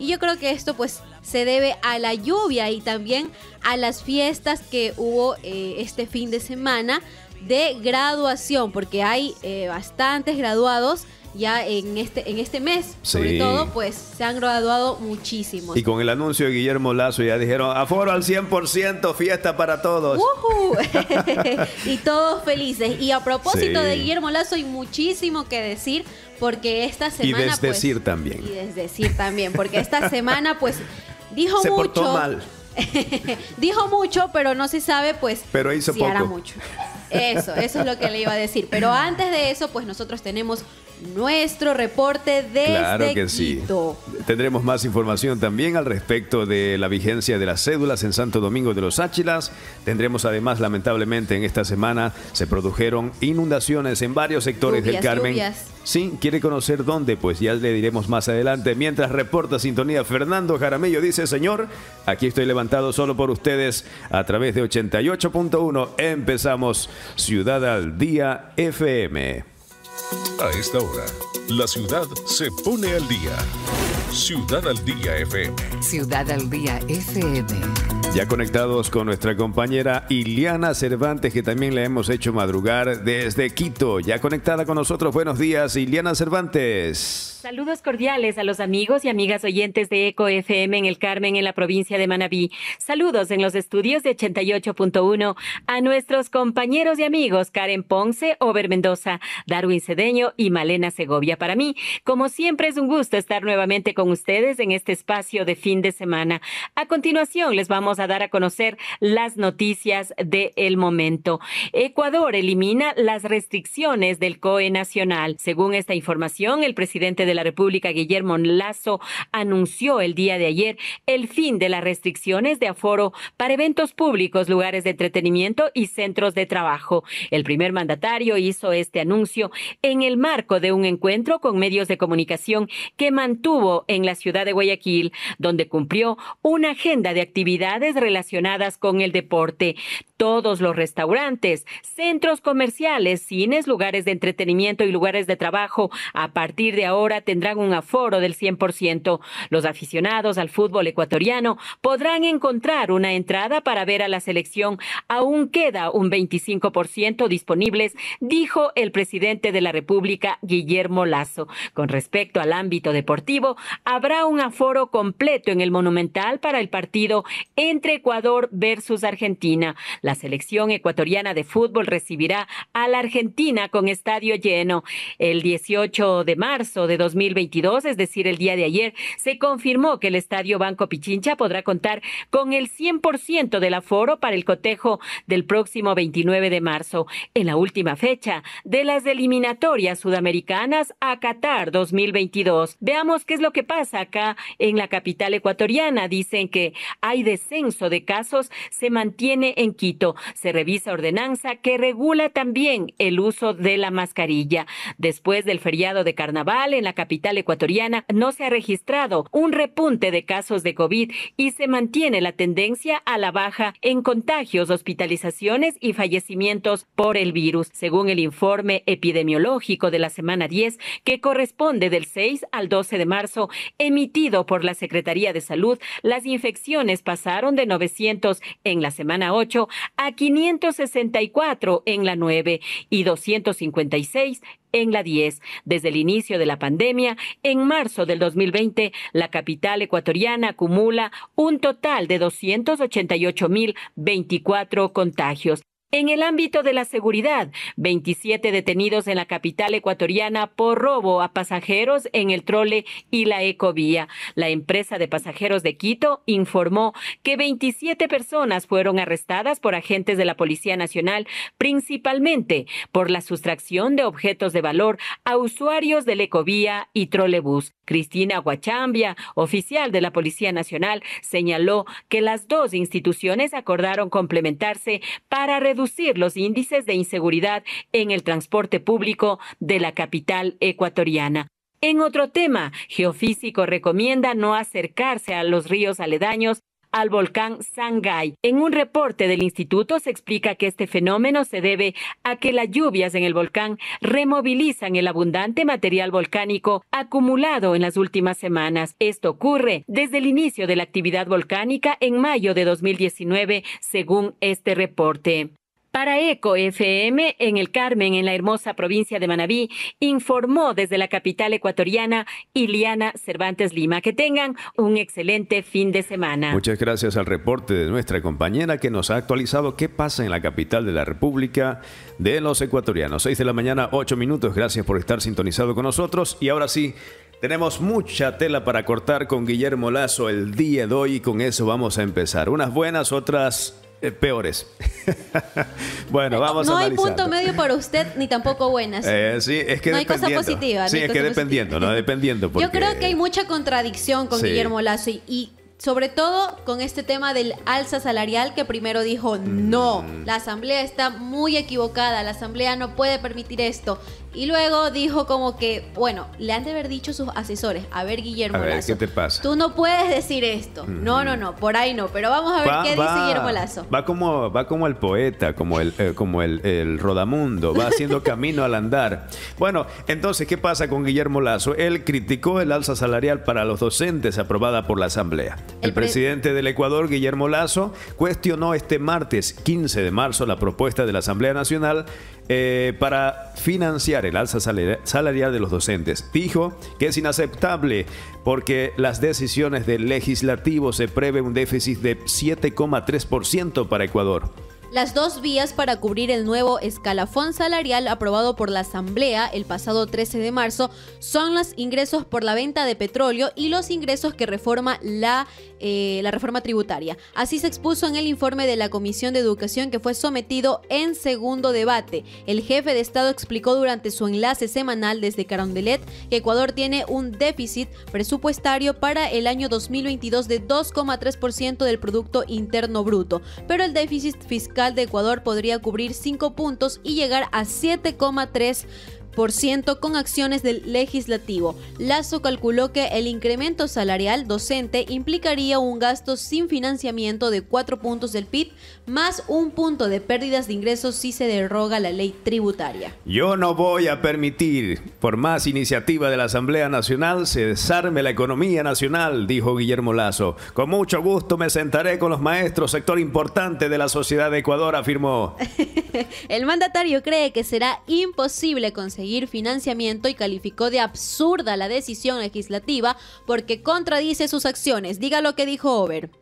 Y yo creo que esto pues se debe a la lluvia y también a las fiestas que hubo eh, este fin de semana de graduación, porque hay eh, bastantes graduados ya en este, en este mes, sobre todo, pues se han graduado muchísimos. Y con el anuncio de Guillermo Lazo ya dijeron, aforo al 100%, fiesta para todos. y todos felices. Y a propósito de Guillermo Lazo hay muchísimo que decir, porque esta semana... Y desdecir pues, también. Y desdecir también, porque esta semana pues dijo Se mucho... Portó mal. dijo mucho, pero no se sabe pues pero hizo si hará mucho. Eso, eso es lo que le iba a decir. Pero antes de eso, pues nosotros tenemos nuestro reporte de Claro que sí. Tendremos más información también al respecto de la vigencia de las cédulas en Santo Domingo de los Áchilas. Tendremos además, lamentablemente, en esta semana se produjeron inundaciones en varios sectores del Carmen. Sí, quiere conocer dónde, pues ya le diremos más adelante. Mientras reporta Sintonía, Fernando Jaramillo dice, señor, aquí estoy levantado solo por ustedes a través de 88.1. Empezamos Ciudad al Día FM. A esta hora, la ciudad se pone al día. Ciudad al Día FM. Ciudad al Día FM. Ya conectados con nuestra compañera Iliana Cervantes, que también la hemos hecho madrugar desde Quito. Ya conectada con nosotros, buenos días, Iliana Cervantes. Saludos cordiales a los amigos y amigas oyentes de Eco FM en el Carmen, en la provincia de Manabí. Saludos en los estudios de 88.1 a nuestros compañeros y amigos Karen Ponce, Ober Mendoza, Darwin Cedeño y Malena Segovia. Para mí, como siempre, es un gusto estar nuevamente con ustedes en este espacio de fin de semana. A continuación, les vamos a a dar a conocer las noticias del el momento. Ecuador elimina las restricciones del COE Nacional. Según esta información, el presidente de la República, Guillermo Lazo, anunció el día de ayer el fin de las restricciones de aforo para eventos públicos, lugares de entretenimiento y centros de trabajo. El primer mandatario hizo este anuncio en el marco de un encuentro con medios de comunicación que mantuvo en la ciudad de Guayaquil, donde cumplió una agenda de actividades relacionadas con el deporte. Todos los restaurantes, centros comerciales, cines, lugares de entretenimiento y lugares de trabajo a partir de ahora tendrán un aforo del 100%. Los aficionados al fútbol ecuatoriano podrán encontrar una entrada para ver a la selección. Aún queda un 25% disponibles, dijo el presidente de la República, Guillermo Lazo. Con respecto al ámbito deportivo, habrá un aforo completo en el Monumental para el partido en entre Ecuador versus Argentina. La selección ecuatoriana de fútbol recibirá a la Argentina con estadio lleno. El 18 de marzo de 2022, es decir, el día de ayer, se confirmó que el estadio Banco Pichincha podrá contar con el 100% del aforo para el cotejo del próximo 29 de marzo, en la última fecha de las eliminatorias sudamericanas a Qatar 2022. Veamos qué es lo que pasa acá en la capital ecuatoriana. Dicen que hay decenas uso de casos se mantiene en Quito. Se revisa ordenanza que regula también el uso de la mascarilla. Después del feriado de carnaval en la capital ecuatoriana no se ha registrado un repunte de casos de COVID y se mantiene la tendencia a la baja en contagios, hospitalizaciones y fallecimientos por el virus, según el informe epidemiológico de la semana 10 que corresponde del 6 al 12 de marzo emitido por la Secretaría de Salud, las infecciones pasaron de 900 en la semana 8 a 564 en la 9 y 256 en la 10. Desde el inicio de la pandemia, en marzo del 2020, la capital ecuatoriana acumula un total de 288.024 contagios. En el ámbito de la seguridad, 27 detenidos en la capital ecuatoriana por robo a pasajeros en el trole y la ecovía. La empresa de pasajeros de Quito informó que 27 personas fueron arrestadas por agentes de la Policía Nacional, principalmente por la sustracción de objetos de valor a usuarios del ecovía y trolebús. Cristina Huachambia, oficial de la Policía Nacional, señaló que las dos instituciones acordaron complementarse para reducir los índices de inseguridad en el transporte público de la capital ecuatoriana. En otro tema, Geofísico recomienda no acercarse a los ríos aledaños al volcán Sangay. En un reporte del instituto se explica que este fenómeno se debe a que las lluvias en el volcán removilizan el abundante material volcánico acumulado en las últimas semanas. Esto ocurre desde el inicio de la actividad volcánica en mayo de 2019, según este reporte. Para Eco FM en El Carmen, en la hermosa provincia de Manabí, informó desde la capital ecuatoriana Iliana Cervantes Lima. Que tengan un excelente fin de semana. Muchas gracias al reporte de nuestra compañera que nos ha actualizado qué pasa en la capital de la República de los ecuatorianos. Seis de la mañana, ocho minutos. Gracias por estar sintonizado con nosotros. Y ahora sí, tenemos mucha tela para cortar con Guillermo Lazo el día de hoy y con eso vamos a empezar. Unas buenas, otras eh, peores. bueno, vamos a analizar. No hay punto medio para usted ni tampoco buenas. Eh, no hay cosa positiva. Sí, es que dependiendo, no dependiendo. Yo creo que hay mucha contradicción con Guillermo Lazo y sobre todo con este tema del alza salarial que primero dijo no, mm. la asamblea está muy equivocada, la asamblea no puede permitir esto. Y luego dijo como que, bueno, le han de haber dicho sus asesores, a ver Guillermo a ver, ¿qué te pasa? Tú no puedes decir esto. No, no, no, por ahí no, pero vamos a ver qué dice Guillermo Lazo. Va como, va como el poeta, como el, eh, como el, rodamundo, va haciendo camino al andar. Bueno, entonces, ¿qué pasa con Guillermo Lazo? Él criticó el alza salarial para los docentes aprobada por la Asamblea. El, presidente del Ecuador, Guillermo Lazo, cuestionó este martes 15 de marzo la propuesta de la Asamblea Nacional eh, para financiar el alza salarial de los docentes. Dijo que es inaceptable porque las decisiones del legislativo se prevé un déficit de 7,3% para Ecuador las dos vías para cubrir el nuevo escalafón salarial aprobado por la Asamblea el pasado 13 de marzo son los ingresos por la venta de petróleo y los ingresos que reforma la, eh, la reforma tributaria. Así se expuso en el informe de la Comisión de Educación que fue sometido en segundo debate. El jefe de Estado explicó durante su enlace semanal desde Carondelet que Ecuador tiene un déficit presupuestario para el año 2022 de 2,3% del Producto Interno Bruto, pero el déficit fiscal de Ecuador podría cubrir 5 puntos y llegar a 7,3 con acciones del legislativo. Lazo calculó que el incremento salarial docente implicaría un gasto sin financiamiento de cuatro puntos del PIB más un punto de pérdidas de ingresos si se derroga la ley tributaria. Yo no voy a permitir, por más iniciativa de la Asamblea Nacional, se desarme la economía nacional, dijo Guillermo Lazo. Con mucho gusto me sentaré con los maestros, sector importante de la sociedad de Ecuador, afirmó. el mandatario cree que será imposible conseguir seguir financiamiento y calificó de absurda la decisión legislativa porque contradice sus acciones. Diga lo que dijo Over.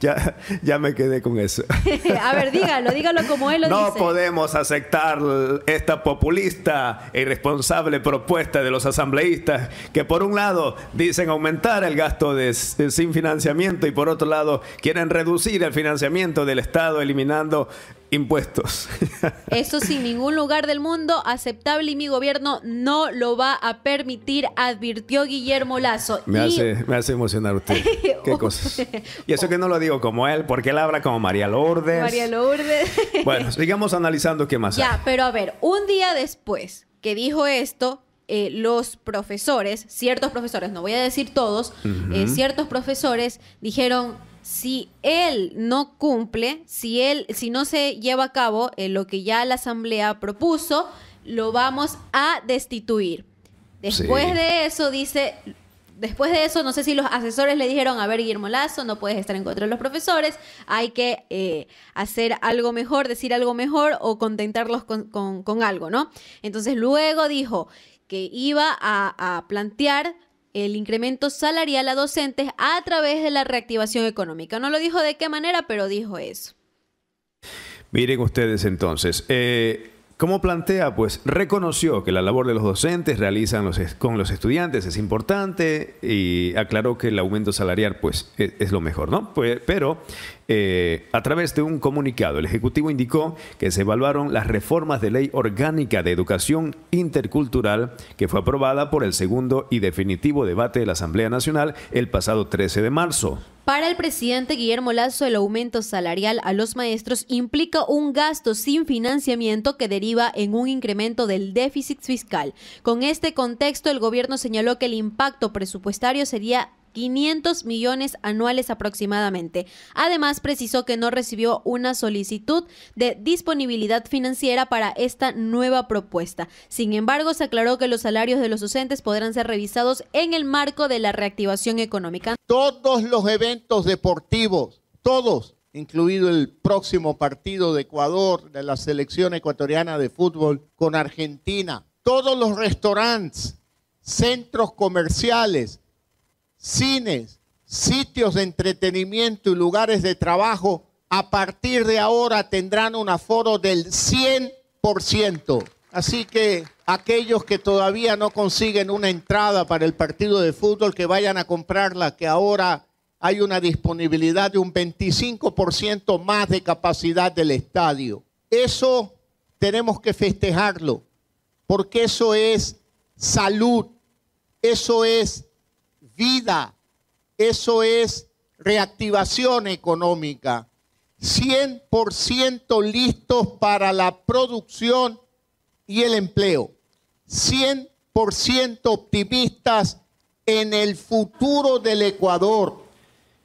Ya, ya me quedé con eso. A ver, dígalo, dígalo como él lo dice. No podemos aceptar esta populista e irresponsable propuesta de los asambleístas que por un lado dicen aumentar el gasto sin financiamiento y por otro lado quieren reducir el financiamiento del Estado eliminando Impuestos. Eso sin ningún lugar del mundo aceptable y mi gobierno no lo va a permitir, advirtió Guillermo Lazo. Me, hace, me hace emocionar usted. Qué cosas. Y eso oh. que no lo digo como él, porque él habla como María Lourdes. María Lourdes. bueno, sigamos analizando qué más. Ya, pero a ver, un día después que dijo esto, eh, los profesores, ciertos profesores, no voy a decir todos, eh, ciertos profesores dijeron, si él no cumple, si él, si no se lleva a cabo eh, lo que ya la asamblea propuso, lo vamos a destituir. Después de eso dice, después de eso no sé si los asesores le dijeron, a ver Guillermo Lazo, no puedes estar en contra de los profesores, hay que eh, hacer algo mejor, decir algo mejor o contentarlos con, algo, ¿no? Entonces luego dijo que iba a plantear el incremento salarial a docentes a través de la reactivación económica. No lo dijo de qué manera, pero dijo eso. Miren ustedes entonces, eh, ¿cómo plantea? Pues reconoció que la labor de los docentes realizan los, con los estudiantes es importante y aclaró que el aumento salarial pues e, es, lo mejor, ¿no? Pues, pero eh, a través de un comunicado, el Ejecutivo indicó que se evaluaron las reformas de ley orgánica de educación intercultural que fue aprobada por el segundo y definitivo debate de la Asamblea Nacional el pasado 13 de marzo. Para el presidente Guillermo Lazo, el aumento salarial a los maestros implica un gasto sin financiamiento que deriva en un incremento del déficit fiscal. Con este contexto, el gobierno señaló que el impacto presupuestario sería 500 millones anuales aproximadamente. Además, precisó que no recibió una solicitud de disponibilidad financiera para esta nueva propuesta. Sin embargo, se aclaró que los salarios de los docentes podrán ser revisados en el marco de la reactivación económica. Todos los eventos deportivos, todos, incluido el próximo partido de Ecuador, de la selección ecuatoriana de fútbol con Argentina, todos los restaurantes, centros comerciales, cines, sitios de entretenimiento y lugares de trabajo, a partir de ahora tendrán un aforo del 100%. Así que aquellos que todavía no consiguen una entrada para el partido de fútbol, que vayan a comprarla, que ahora hay una disponibilidad de un 25% más de capacidad del estadio. Eso tenemos que festejarlo, porque eso es salud, eso es vida. Eso es reactivación económica. 100% listos para la producción y el empleo. 100% optimistas en el futuro del Ecuador.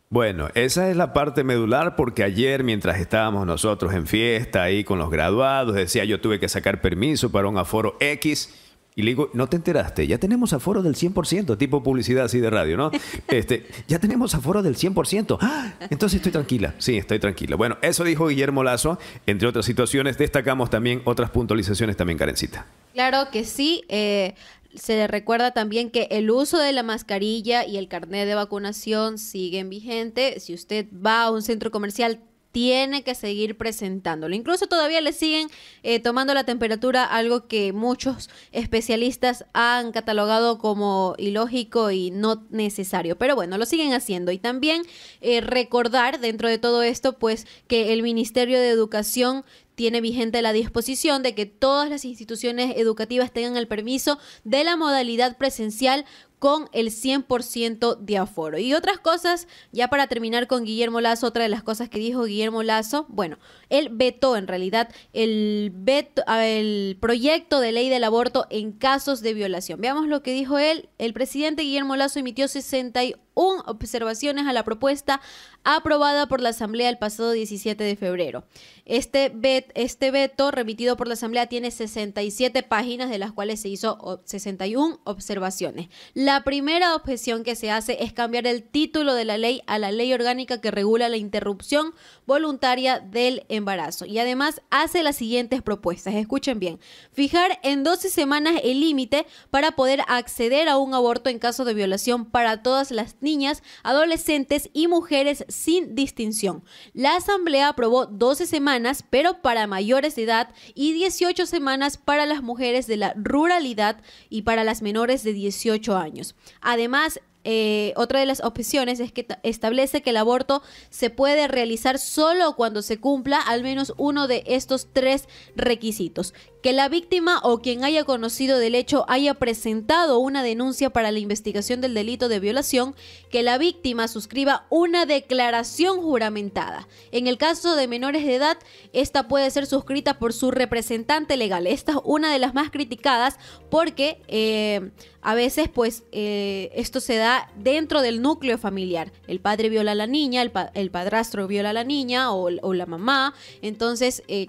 Bueno, esa es la parte medular porque ayer mientras estábamos nosotros en fiesta ahí con los graduados, decía yo tuve que sacar permiso para un aforo X y le digo, no te enteraste, ya tenemos aforo del 100%, tipo publicidad así de radio, ¿no? Este, ya tenemos aforo del 100%. ¡Ah! Entonces estoy tranquila, sí, estoy tranquila. Bueno, eso dijo Guillermo Lazo, entre otras situaciones, destacamos también otras puntualizaciones también, Karencita. Claro que sí. Eh, se le recuerda también que el uso de la mascarilla y el carnet de vacunación siguen vigente. Si usted va a un centro comercial, tiene que seguir presentándolo. Incluso todavía le siguen eh, tomando la temperatura, algo que muchos especialistas han catalogado como ilógico y no necesario. Pero bueno, lo siguen haciendo. Y también eh, recordar dentro de todo esto, pues que el Ministerio de Educación tiene vigente la disposición de que todas las instituciones educativas tengan el permiso de la modalidad presencial con el 100% de aforo. Y otras cosas, ya para terminar con Guillermo Lazo, otra de las cosas que dijo Guillermo Lazo, bueno, él vetó en realidad el, veto, el proyecto de ley del aborto en casos de violación. Veamos lo que dijo él. El presidente Guillermo Lazo emitió 61 observaciones a la propuesta aprobada por la Asamblea el pasado 17 de febrero. Este, este veto remitido por la Asamblea tiene 67 páginas, de las cuales se hizo 61 observaciones. La la primera objeción que se hace es cambiar el título de la ley a la ley orgánica que regula la interrupción voluntaria del embarazo. Y además hace las siguientes propuestas. Escuchen bien. Fijar en 12 semanas el límite para poder acceder a un aborto en caso de violación para todas las niñas, adolescentes y mujeres sin distinción. La Asamblea aprobó 12 semanas, pero para mayores de edad y 18 semanas para las mujeres de la ruralidad y para las menores de 18 años. Además, eh, otra de las opciones es que establece que el aborto se puede realizar solo cuando se cumpla al menos uno de estos tres requisitos, que la víctima o quien haya conocido del hecho haya presentado una denuncia para la investigación del delito de violación, que la víctima suscriba una declaración juramentada. En el caso de menores de edad, esta puede ser suscrita por su representante legal. Esta es una de las más criticadas porque eh, a veces pues eh, esto se da dentro del núcleo familiar. El padre viola a la niña, el, padrastro viola a la niña o, la mamá. Entonces, eh,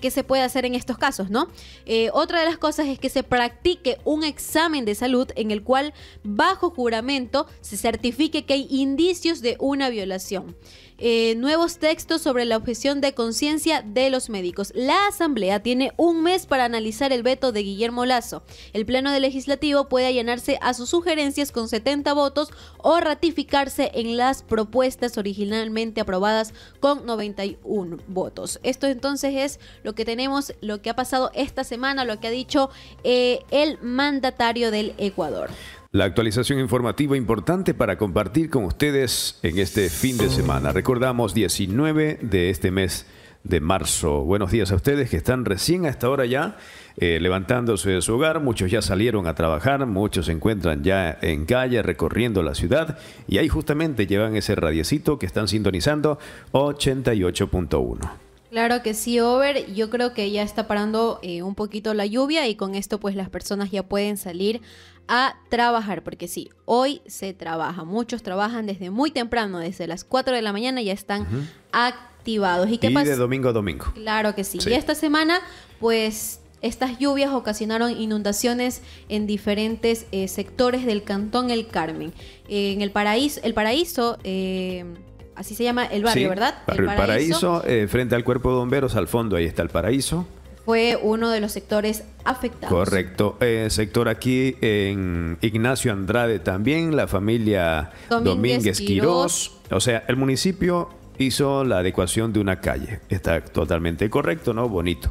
qué, se puede hacer en estos casos, ¿no? Eh, otra de las cosas es que se practique un examen de salud en el cual bajo juramento se certifique que hay indicios de una violación. Eh, nuevos textos sobre la objeción de conciencia de los médicos. La Asamblea tiene un mes para analizar el veto de Guillermo Lazo. El Pleno de Legislativo puede allanarse a sus sugerencias con 70 votos o ratificarse en las propuestas originalmente aprobadas con 91 votos. Esto entonces es lo que tenemos, lo que ha pasado esta semana, lo que ha dicho eh, el mandatario del Ecuador la actualización informativa importante para compartir con ustedes en este fin de semana. Recordamos 19 de este mes de marzo. Buenos días a ustedes que están recién a esta hora ya eh, levantándose de su hogar. Muchos ya salieron a trabajar, muchos se encuentran ya en calle recorriendo la ciudad y ahí justamente llevan ese radiecito que están sintonizando 88.1. Claro que sí, Over. Yo creo que ya está parando eh, un poquito la lluvia y con esto pues las personas ya pueden salir a trabajar, porque sí, hoy se trabaja. Muchos trabajan desde muy temprano, desde las 4 de la mañana ya están activados. ¿Y, qué y de domingo a domingo. Claro que sí. Y esta semana, pues estas lluvias ocasionaron inundaciones en diferentes eh, sectores del Cantón El Carmen. Eh, en el Paraíso, el Paraíso eh, así se llama el barrio, ¿verdad? el paraíso frente al Cuerpo de Bomberos, al fondo, ahí está el Paraíso fue uno de los sectores afectados. Correcto. el eh, sector aquí en Ignacio Andrade también, la familia Domínguez, Quirós. O sea, el municipio hizo la adecuación de una calle. Está totalmente correcto, ¿no? Bonito.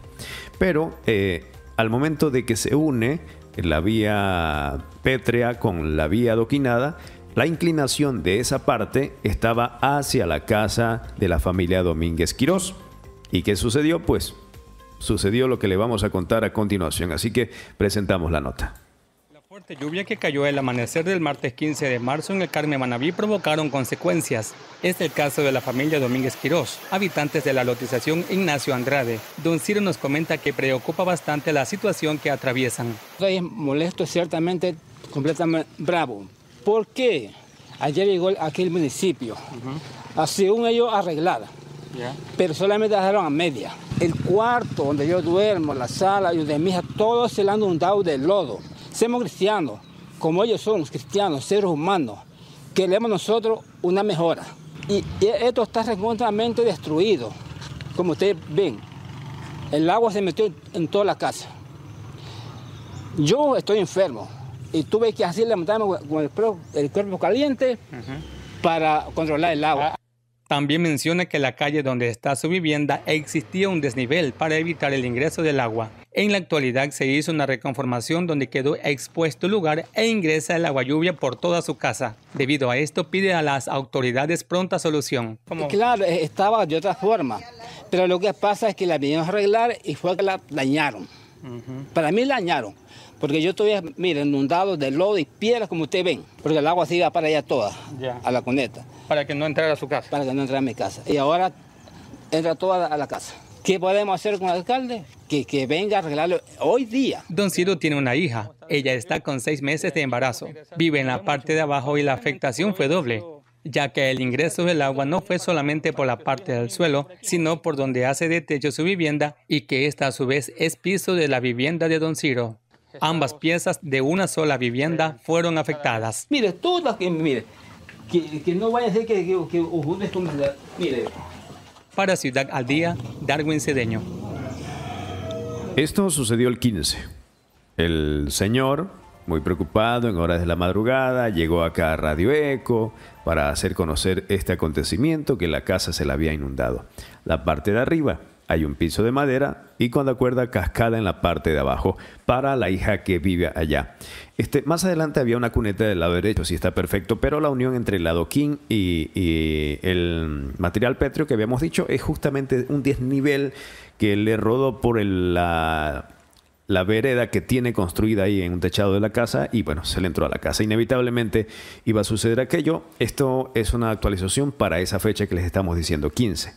Pero eh, al momento de que se une la vía pétrea con la vía adoquinada, la inclinación de esa parte estaba hacia la casa de la familia Domínguez Quirós. ¿Y qué sucedió? Pues sucedió lo que le vamos a contar a continuación. Así que presentamos la nota. La fuerte lluvia que cayó el amanecer del martes 15 de marzo en el Carmen Manabí provocaron consecuencias. Es el caso de la familia Domínguez Quirós, habitantes de la lotización Ignacio Andrade. Don Ciro nos comenta que preocupa bastante la situación que atraviesan. Estoy molesto, ciertamente, completamente bravo. ¿Por qué? Ayer llegó aquí el municipio, ah, según ellos arreglada pero solamente dejaron a media. El cuarto donde yo duermo, la sala yo de mi hija, todo se le han dado de lodo. Somos cristianos, como ellos son cristianos, seres humanos, queremos nosotros una mejora. Y esto está completamente destruido, como ustedes ven. El agua se metió en toda la casa. Yo estoy enfermo y tuve que hacerle levantarme con el, cuerpo caliente para controlar el agua. Ah, también menciona que la calle donde está su vivienda existía un desnivel para evitar el ingreso del agua. En la actualidad se hizo una reconformación donde quedó expuesto el lugar e ingresa el agua lluvia por toda su casa. Debido a esto pide a las autoridades pronta solución. Claro, e-, estaba de otra forma, pero lo que pasa es que la vinieron arreglar y fue que la dañaron. Para mí la dañaron porque yo estoy, mira, inundado de lodo y piedras como usted ven. Porque el agua se iba para allá toda, a la cuneta. Para que no entrara a su casa. Para que no entrara a mi casa. Y ahora entra toda a la casa. ¿Qué podemos hacer con el alcalde? Que, que venga a arreglarlo hoy día. Don Ciro tiene una hija. Ella está con seis meses de embarazo. Vive en la parte de abajo y la afectación fue doble ya que el ingreso del agua no fue solamente por la parte del suelo, sino por donde hace de techo su vivienda y que esta a su vez es piso de la vivienda de Don Ciro. Ambas piezas de una sola vivienda fueron afectadas. Mire, todas que, mire, que, no vaya a ser que, que, mire. Para Ciudad al Día, Darwin Cedeño. Esto sucedió el 15. El señor, muy preocupado en horas de la madrugada, llegó acá a Radio Eco para hacer conocer este acontecimiento que la casa se la había inundado. La parte de arriba. Hay un piso de madera y con la cuerda cascada en la parte de abajo para la hija que vive allá. Este, más adelante había una cuneta del lado derecho, sí está perfecto, pero la unión entre el lado y, y el material pétreo que habíamos dicho es justamente un desnivel que le rodó por la, la vereda que tiene construida ahí en un techado de la casa y bueno, se le entró a la casa. Inevitablemente iba a suceder aquello. Esto es una actualización para esa fecha que les estamos diciendo, 15.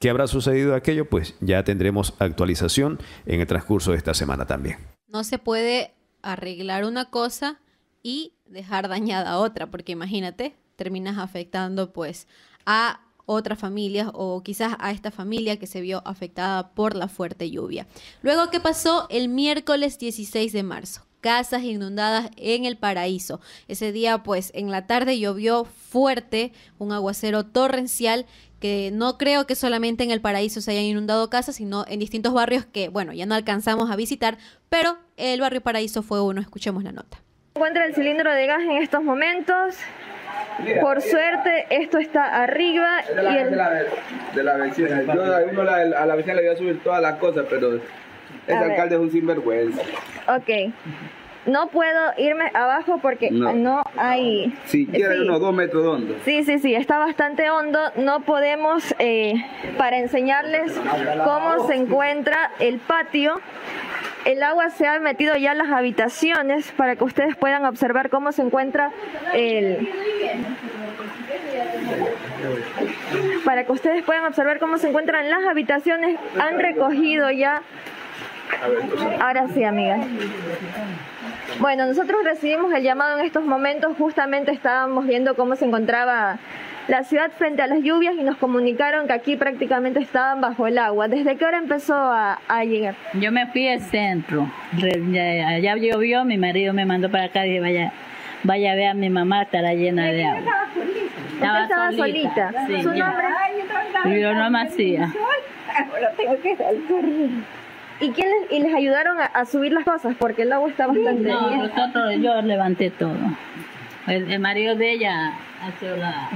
¿Qué habrá sucedido aquello? Pues ya tendremos actualización en el transcurso de esta semana también. No se puede arreglar una cosa y dejar dañada otra, porque imagínate, terminas afectando pues a otras familias o quizás a esta familia que se vio afectada por la fuerte lluvia. Luego, ¿qué pasó el miércoles 16 de marzo? casas inundadas en el paraíso. Ese día, pues, en la tarde llovió fuerte, un aguacero torrencial que no creo que solamente en el paraíso se hayan inundado casas, sino en distintos barrios que, bueno, ya no alcanzamos a visitar, pero el barrio paraíso fue uno. Escuchemos la nota. Encuentra el cilindro de gas en estos momentos. Por suerte, esto está arriba. de la, vecina. a la vecina le voy a subir todas las cosas, pero el alcalde es un sinvergüenza. Ok. No puedo irme abajo porque no, hay... Si quiere sí. unos dos metros de hondo. Sí, sí, sí, está bastante hondo. No podemos, eh, para enseñarles cómo se encuentra el patio, el agua se ha metido ya en las habitaciones para que ustedes puedan observar cómo se encuentra el para que ustedes puedan observar cómo se encuentran las habitaciones han recogido ya Ahora sí, amiga Bueno, nosotros recibimos el llamado en estos momentos, justamente estábamos viendo cómo se encontraba la ciudad frente a las lluvias y nos comunicaron que aquí prácticamente estaban bajo el agua. ¿Desde qué hora empezó a, llegar? Yo me fui al centro, allá llovió, mi marido me mandó para acá y dije, vaya, vaya a ver a mi mamá, estará llena de agua. Estaba, estaba solita. Sí, ¿Su Yo no me hacía. tengo que ¿Y quién les, y les ayudaron a, subir las cosas? Porque el agua está bastante... No, bien. nosotros, yo levanté todo. El, marido de ella ha sido la...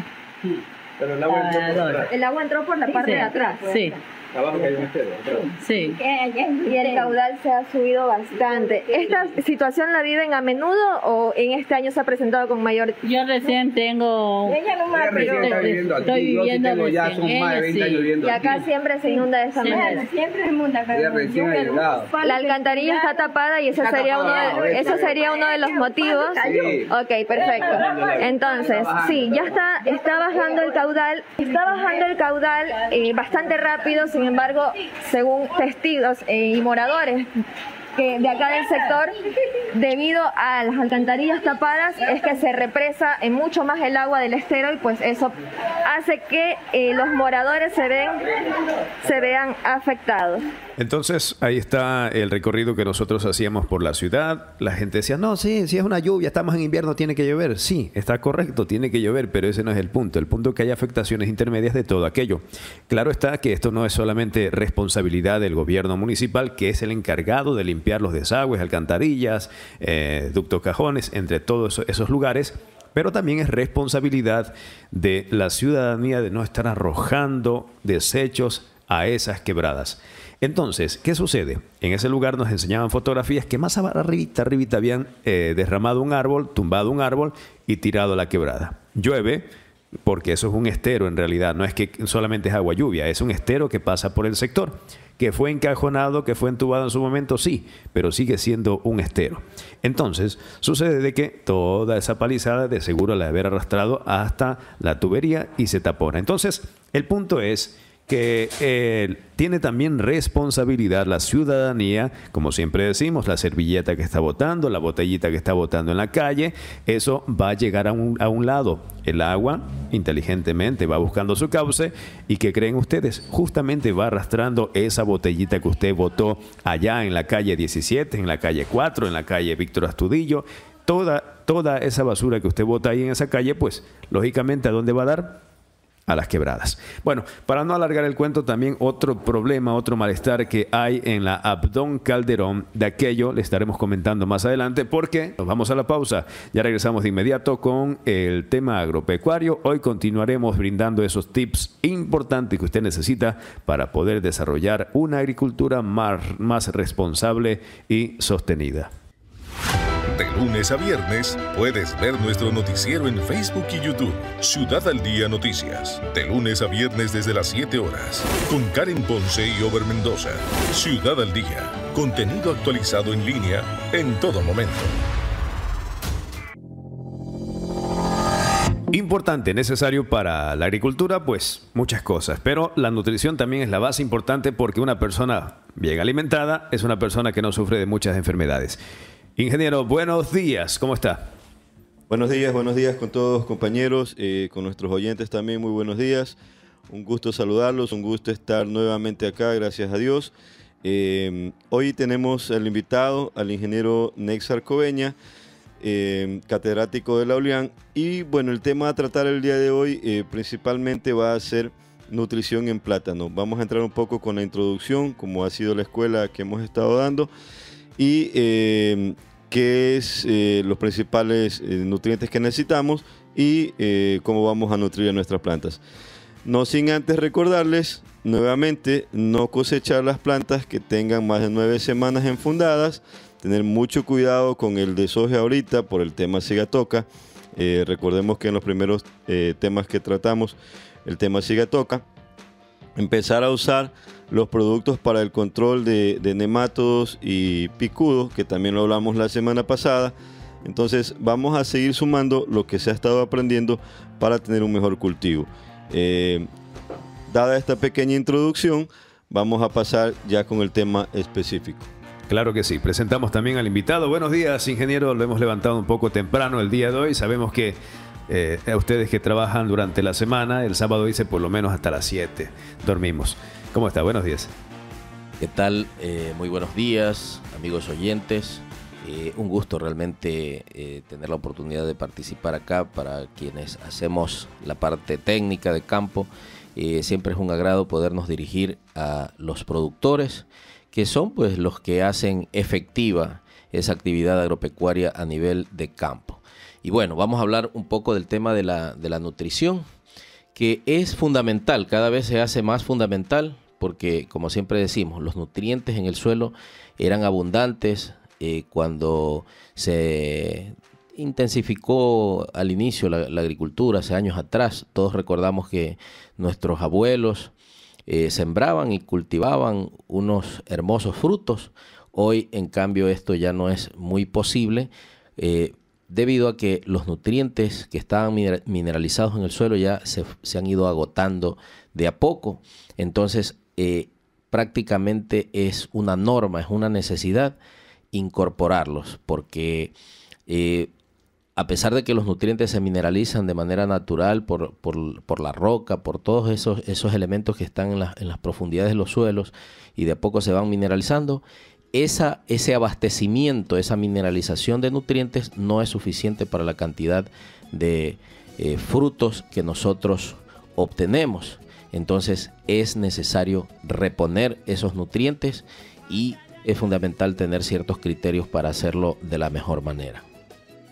Pero el agua, entró, por la, el agua entró por la parte de atrás. Sí abajo Sí. Y el caudal se ha subido bastante. ¿Esta situación la viven a menudo o en este año se ha presentado con mayor... Yo recién tengo... Estoy viviendo ya Y acá siempre se inunda de esa manera. Siempre se inunda. La alcantarilla está tapada y eso sería uno de, eso sería uno de los motivos. Ok, perfecto. Entonces, sí, ya está, está bajando el caudal. Está bajando el caudal eh, bastante rápido, sin sin embargo, según testigos eh, y moradores que de acá del sector, debido a las alcantarillas tapadas, es que se represa en mucho más el agua del estero y pues eso hace que eh, los moradores se, ven, se vean afectados. Entonces, ahí está el recorrido que nosotros hacíamos por la ciudad. La gente decía, no, sí, si es una lluvia, estamos en invierno, tiene que llover. Sí, está correcto, tiene que llover, pero ese no es el punto. El punto es que hay afectaciones intermedias de todo aquello. Claro está que esto no es solamente responsabilidad del gobierno municipal, que es el encargado de limpiar los desagües, alcantarillas, eh, ductos cajones, entre todos esos lugares, pero también es responsabilidad de la ciudadanía de no estar arrojando desechos a esas quebradas. Entonces, ¿qué sucede? En ese lugar nos enseñaban fotografías que más arribita, arribita habían eh, derramado un árbol, tumbado un árbol y tirado la quebrada. Llueve, porque eso es un estero en realidad, no es que solamente es agua lluvia, es un estero que pasa por el sector, que fue encajonado, que fue entubado en su momento, sí, pero sigue siendo un estero. Entonces, sucede de que toda esa palizada de seguro la haber arrastrado hasta la tubería y se tapona. Entonces, el punto es que eh, tiene también responsabilidad la ciudadanía, como siempre decimos, la servilleta que está votando, la botellita que está votando en la calle, eso va a llegar a un, a un lado. El agua inteligentemente va buscando su cauce y que creen ustedes, justamente va arrastrando esa botellita que usted votó allá en la calle 17, en la calle 4, en la calle Víctor Astudillo, toda, toda esa basura que usted vota ahí en esa calle, pues lógicamente a dónde va a dar? a las quebradas. Bueno, para no alargar el cuento, también otro problema, otro malestar que hay en la Abdón Calderón, de aquello le estaremos comentando más adelante porque nos vamos a la pausa. Ya regresamos de inmediato con el tema agropecuario. Hoy continuaremos brindando esos tips importantes que usted necesita para poder desarrollar una agricultura más, más responsable y sostenida. De lunes a viernes puedes ver nuestro noticiero en Facebook y YouTube. Ciudad al Día Noticias. De lunes a viernes desde las 7 horas. Con Karen Ponce y Ober Mendoza. Ciudad al Día. Contenido actualizado en línea en todo momento. Importante, necesario para la agricultura, pues muchas cosas, pero la nutrición también es la base importante porque una persona bien alimentada es una persona que no sufre de muchas enfermedades. Ingeniero, buenos días, ¿cómo está? Buenos días, buenos días con todos compañeros, eh, con nuestros oyentes también, muy buenos días. Un gusto saludarlos, un gusto estar nuevamente acá, gracias a Dios. Eh, hoy tenemos el invitado, al ingeniero Nex Cobeña, eh, catedrático de la ULIAN. Y bueno, el tema a tratar el día de hoy principalmente va a ser nutrición en plátano. Vamos a entrar un poco con la introducción, como ha sido la escuela que hemos estado dando y eh, qué es eh, los principales eh, nutrientes que necesitamos y cómo vamos a nutrir a nuestras plantas. No sin antes recordarles nuevamente no cosechar las plantas que tengan más de nueve semanas enfundadas, tener mucho cuidado con el desoje ahorita por el tema cigatoca recordemos que en los primeros temas que tratamos, el tema cigatoca empezar a usar los productos para el control de, de nematodos y picudos, que también lo hablamos la semana pasada. Entonces vamos a seguir sumando lo que se ha estado aprendiendo para tener un mejor cultivo. Eh, dada esta pequeña introducción, vamos a pasar ya con el tema específico. Claro que sí. Presentamos también al invitado. Buenos días, ingeniero. Lo hemos levantado un poco temprano el día de hoy. Sabemos que eh, a ustedes que trabajan durante la semana, el sábado dice por lo menos hasta las 7. Dormimos. ¿Cómo está? Buenos días. ¿Qué tal? Eh, muy buenos días, amigos oyentes. Eh, un gusto realmente eh, tener la oportunidad de participar acá para quienes hacemos la parte técnica de campo. siempre es un agrado podernos dirigir a los productores, que son pues los que hacen efectiva esa actividad agropecuaria a nivel de campo. Y bueno, vamos a hablar un poco del tema de la, de la nutrición, que es fundamental, cada vez se hace más fundamental porque, como siempre decimos, los nutrientes en el suelo eran abundantes eh, cuando se intensificó al inicio la, agricultura, hace años atrás. Todos recordamos que nuestros abuelos eh, sembraban y cultivaban unos hermosos frutos. Hoy, en cambio, esto ya no es muy posible. Eh, debido a que los nutrientes que estaban mineralizados en el suelo ya se, se, han ido agotando de a poco. Entonces eh, prácticamente es una norma, es una necesidad incorporarlos, porque eh, a pesar de que los nutrientes se mineralizan de manera natural por, la roca, por todos esos, esos elementos que están en, en, las profundidades de los suelos y de a poco se van mineralizando, esa, ese abastecimiento, esa mineralización de nutrientes no es suficiente para la cantidad de eh, frutos que nosotros obtenemos. Entonces es necesario reponer esos nutrientes y es fundamental tener ciertos criterios para hacerlo de la mejor manera.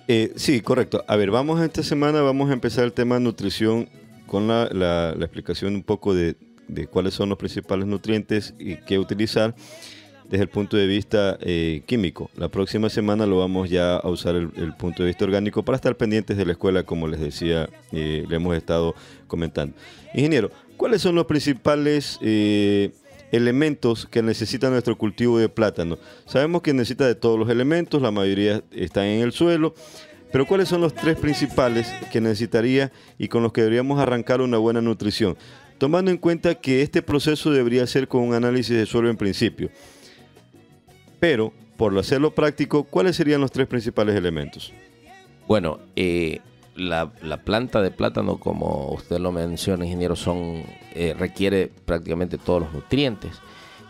Eh, sí, correcto. A ver, vamos a esta semana, vamos a empezar el tema nutrición con la, explicación un poco de, cuáles son los principales nutrientes y qué utilizar desde el punto de vista eh, químico. La próxima semana lo vamos ya a usar el, punto de vista orgánico para estar pendientes de la escuela, como les decía, eh, le hemos estado comentando. Ingeniero, ¿Cuáles son los principales eh, elementos que necesita nuestro cultivo de plátano? Sabemos que necesita de todos los elementos, la mayoría están en el suelo, pero ¿cuáles son los tres principales que necesitaría y con los que deberíamos arrancar una buena nutrición? Tomando en cuenta que este proceso debería ser con un análisis de suelo en principio. Pero, por hacerlo práctico, ¿cuáles serían los tres principales elementos? Bueno, eh, la, planta de plátano, como usted lo menciona, ingeniero, son, eh, requiere prácticamente todos los nutrientes.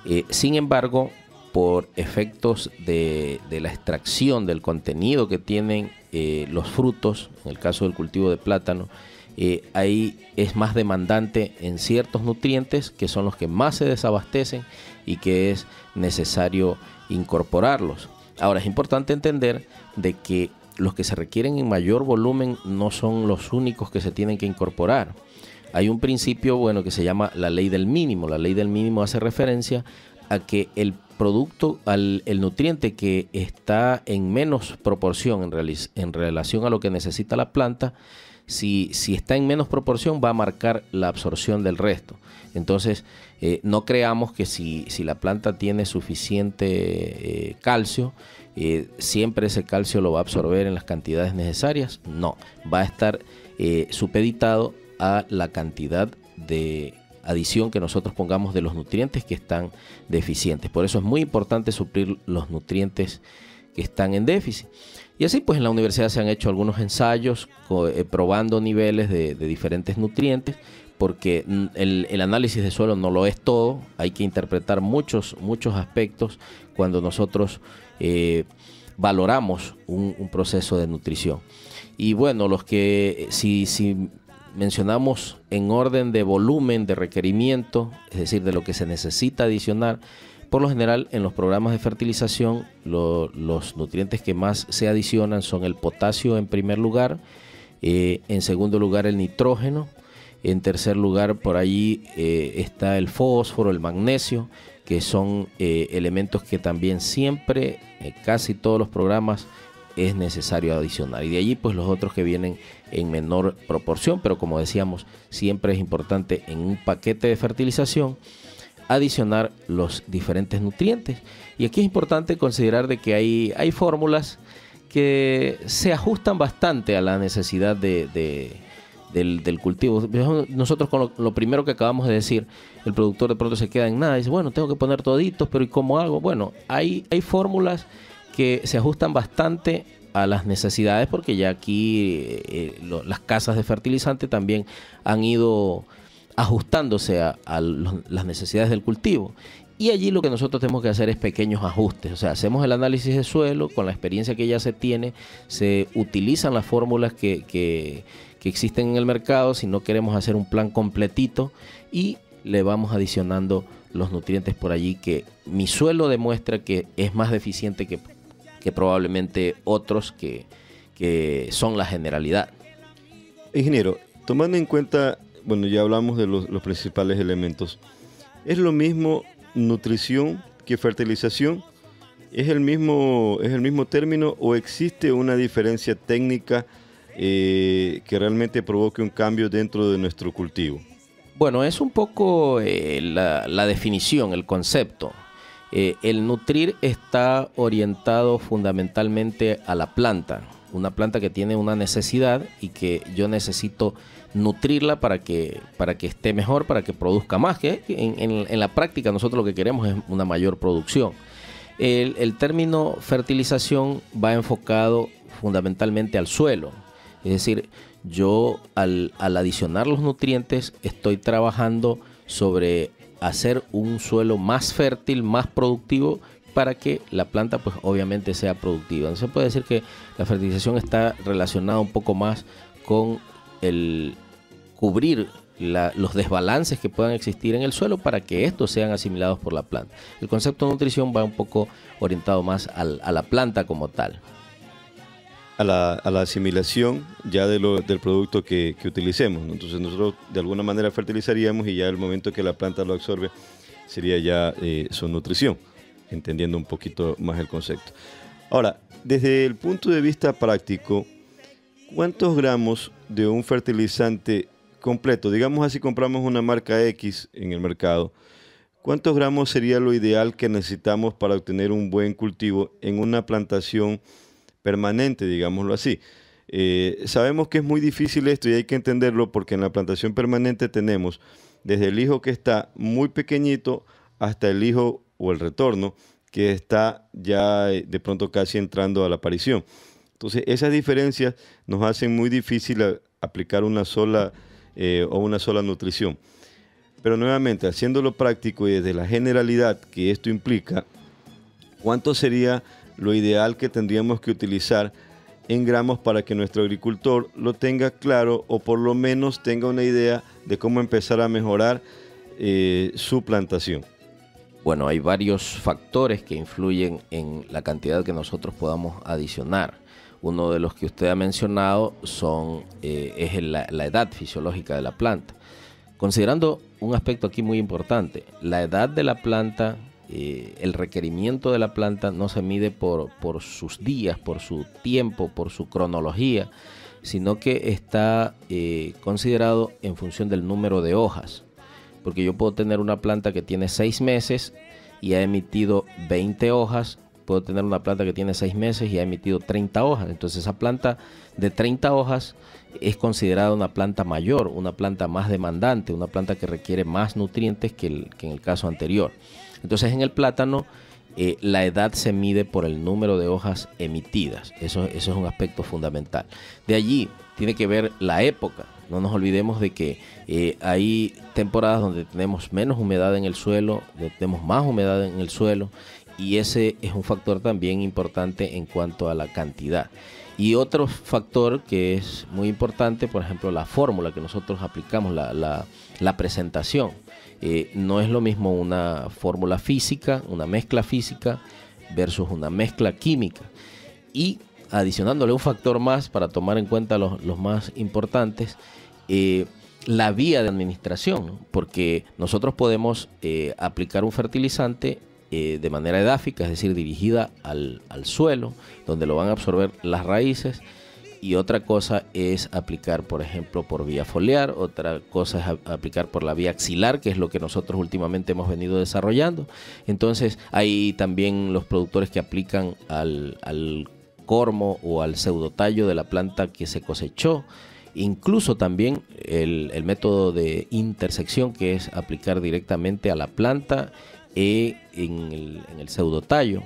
Eh, sin embargo, por efectos de, la extracción del contenido que tienen eh, los frutos, en el caso del cultivo de plátano, ahí es más demandante en ciertos nutrientes que son los que más se desabastecen y que es necesario incorporarlos. Ahora es importante entender de que los que se requieren en mayor volumen no son los únicos que se tienen que incorporar. Hay un principio bueno que se llama la ley del mínimo. La ley del mínimo hace referencia a que el producto, al el nutriente que está en menos proporción en, en relación a lo que necesita la planta, si, si está en menos proporción va a marcar la absorción del resto. Entonces, eh, no creamos que si, la planta tiene suficiente eh, calcio, eh, siempre ese calcio lo va a absorber en las cantidades necesarias. No, va a estar supeditado a la cantidad de adición que nosotros pongamos de los nutrientes que están deficientes. Por eso es muy importante suplir los nutrientes que están en déficit. Y así pues en la universidad se han hecho algunos ensayos probando niveles de diferentes nutrientes porque el, análisis de suelo no lo es todo, hay que interpretar muchos, muchos aspectos cuando nosotros eh, valoramos un, proceso de nutrición. Y bueno, los que si, si mencionamos en orden de volumen, de requerimiento, es decir, de lo que se necesita adicionar, por lo general en los programas de fertilización los nutrientes que más se adicionan son el potasio en primer lugar, eh, en segundo lugar el nitrógeno, en tercer lugar, por allí eh, está el fósforo, el magnesio, que son eh, elementos que también siempre, en eh, casi todos los programas, es necesario adicionar. Y de allí, pues los otros que vienen en menor proporción, pero como decíamos, siempre es importante en un paquete de fertilización adicionar los diferentes nutrientes. Y aquí es importante considerar de que hay, fórmulas que se ajustan bastante a la necesidad de del, cultivo. Nosotros con lo, primero que acabamos de decir, el productor de pronto se queda en nada, y dice, bueno, tengo que poner toditos, pero ¿y cómo hago? Bueno, hay, hay fórmulas que se ajustan bastante a las necesidades porque ya aquí eh, eh, las casas de fertilizante también han ido ajustándose a, las necesidades del cultivo. Y allí lo que nosotros tenemos que hacer es pequeños ajustes. O sea, hacemos el análisis de suelo, con la experiencia que ya se tiene, se utilizan las fórmulas que que existen en el mercado, si no queremos hacer un plan completito y le vamos adicionando los nutrientes por allí que mi suelo demuestra que es más deficiente que, probablemente otros que, son la generalidad. Ingeniero, tomando en cuenta, bueno, ya hablamos de los, principales elementos, ¿es lo mismo nutrición que fertilización? ¿Es el, mismo, ¿Es el mismo término o existe una diferencia técnica eh, que realmente provoque un cambio dentro de nuestro cultivo? Bueno, es un poco eh, la, definición, el concepto. Eh, el nutrir está orientado fundamentalmente a la planta, una planta que tiene una necesidad y que yo necesito nutrirla para que, para que esté mejor, para que produzca más. Que en, la práctica nosotros lo que queremos es una mayor producción. el, término fertilización va enfocado fundamentalmente al suelo, es decir, yo al, adicionar los nutrientes estoy trabajando sobre hacer un suelo más fértil, más productivo para que la planta pues obviamente sea productiva. Entonces puede decir que la fertilización está relacionada un poco más con el cubrir los desbalances que puedan existir en el suelo para que estos sean asimilados por la planta. El concepto de nutrición va un poco orientado más a la planta como tal a la, a la asimilación ya de lo, del producto que, que utilicemos. Entonces nosotros de alguna manera fertilizaríamos y ya el momento que la planta lo absorbe sería ya eh, su nutrición, entendiendo un poquito más el concepto. Ahora, desde el punto de vista práctico, ¿cuántos gramos de un fertilizante completo? Digamos así, compramos una marca X en el mercado. ¿Cuántos gramos sería lo ideal que necesitamos para obtener un buen cultivo en una plantación permanente, digámoslo así. Eh, sabemos que es muy difícil esto y hay que entenderlo porque en la plantación permanente tenemos desde el hijo que está muy pequeñito hasta el hijo o el retorno que está ya eh, de pronto casi entrando a la aparición. Entonces esas diferencias nos hacen muy difícil aplicar una sola eh, o una sola nutrición. Pero nuevamente, haciéndolo práctico y desde la generalidad que esto implica, ¿cuánto sería lo ideal que tendríamos que utilizar en gramos para que nuestro agricultor lo tenga claro o por lo menos tenga una idea de cómo empezar a mejorar eh, su plantación. Bueno, hay varios factores que influyen en la cantidad que nosotros podamos adicionar. Uno de los que usted ha mencionado son, eh, es la edad fisiológica de la planta. Considerando un aspecto aquí muy importante, la edad de la planta eh, el requerimiento de la planta no se mide por, sus días, por su tiempo, por su cronología, sino que está eh, considerado en función del número de hojas. Porque yo puedo tener una planta que tiene seis meses y ha emitido 20 hojas, puedo tener una planta que tiene seis meses y ha emitido 30 hojas. Entonces esa planta de 30 hojas es considerada una planta mayor, una planta más demandante, una planta que requiere más nutrientes que en el caso anterior. Entonces en el plátano eh, la edad se mide por el número de hojas emitidas. Eso, es un aspecto fundamental. De allí tiene que ver la época. No nos olvidemos de que eh, hay temporadas donde tenemos menos humedad en el suelo, donde tenemos más humedad en el suelo, y ese es un factor también importante en cuanto a la cantidad. Y otro factor que es muy importante, por ejemplo, la fórmula que nosotros aplicamos, la, la, la presentación. Eh, no es lo mismo una fórmula física, una mezcla física versus una mezcla química. Y adicionándole un factor más para tomar en cuenta los, más importantes, eh, la vía de administración, porque nosotros podemos eh, aplicar un fertilizante de manera edáfica, es decir, dirigida al, suelo, donde lo van a absorber las raíces y otra cosa es aplicar, por ejemplo, por vía foliar, otra cosa es aplicar por la vía axilar, que es lo que nosotros últimamente hemos venido desarrollando. Entonces, hay también los productores que aplican al, cormo o al pseudotallo de la planta que se cosechó. Incluso también el, método de intersección, que es aplicar directamente a la planta eh, en el, en el pseudotallo.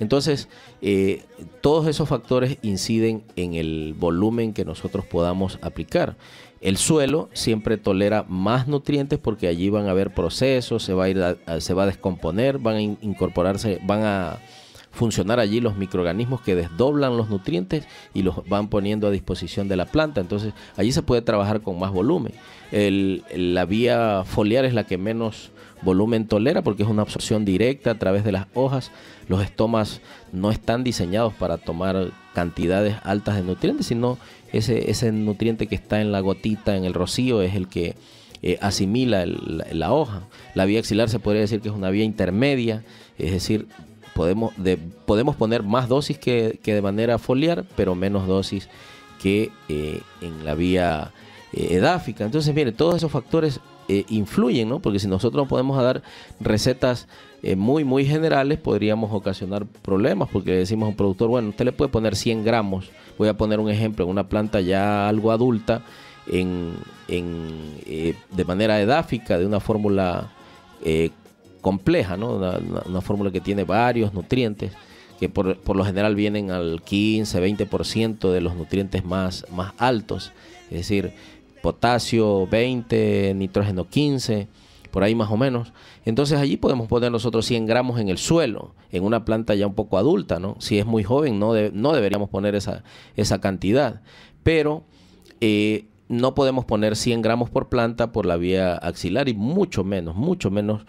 Entonces, eh, todos esos factores inciden en el volumen que nosotros podamos aplicar. El suelo siempre tolera más nutrientes porque allí van a haber procesos, se va a, ir se va a descomponer, van a incorporarse, van a funcionar allí los microorganismos que desdoblan los nutrientes y los van poniendo a disposición de la planta. Entonces allí se puede trabajar con más volumen. la vía foliar es la que menos volumen tolera porque es una absorción directa a través de las hojas. Los estomas no están diseñados para tomar cantidades altas de nutrientes, sino ese, ese nutriente que está en la gotita, en el rocío, es el que eh, asimila la, hoja. La vía axilar se podría decir que es una vía intermedia, es decir, podemos, podemos poner más dosis que, de manera foliar, pero menos dosis que eh, en la vía eh, edáfica. Entonces, mire, todos esos factores eh, influyen, ¿no? Porque si nosotros podemos dar recetas eh, muy, muy generales, podríamos ocasionar problemas, porque decimos a un productor, bueno, usted le puede poner 100 gramos, voy a poner un ejemplo, en una planta ya algo adulta, en, en eh, de manera edáfica, de una fórmula compleja, ¿no? Una, fórmula que tiene varios nutrientes que por, lo general vienen al 15, 20% de los nutrientes más, más altos. Es decir, potasio 20, nitrógeno 15, por ahí más o menos. Entonces allí podemos poner nosotros 100 gramos en el suelo, en una planta ya un poco adulta, ¿no? Si es muy joven, no, no deberíamos poner esa, esa cantidad, pero eh, no podemos poner 100 gramos por planta por la vía axilar y mucho menos, mucho menos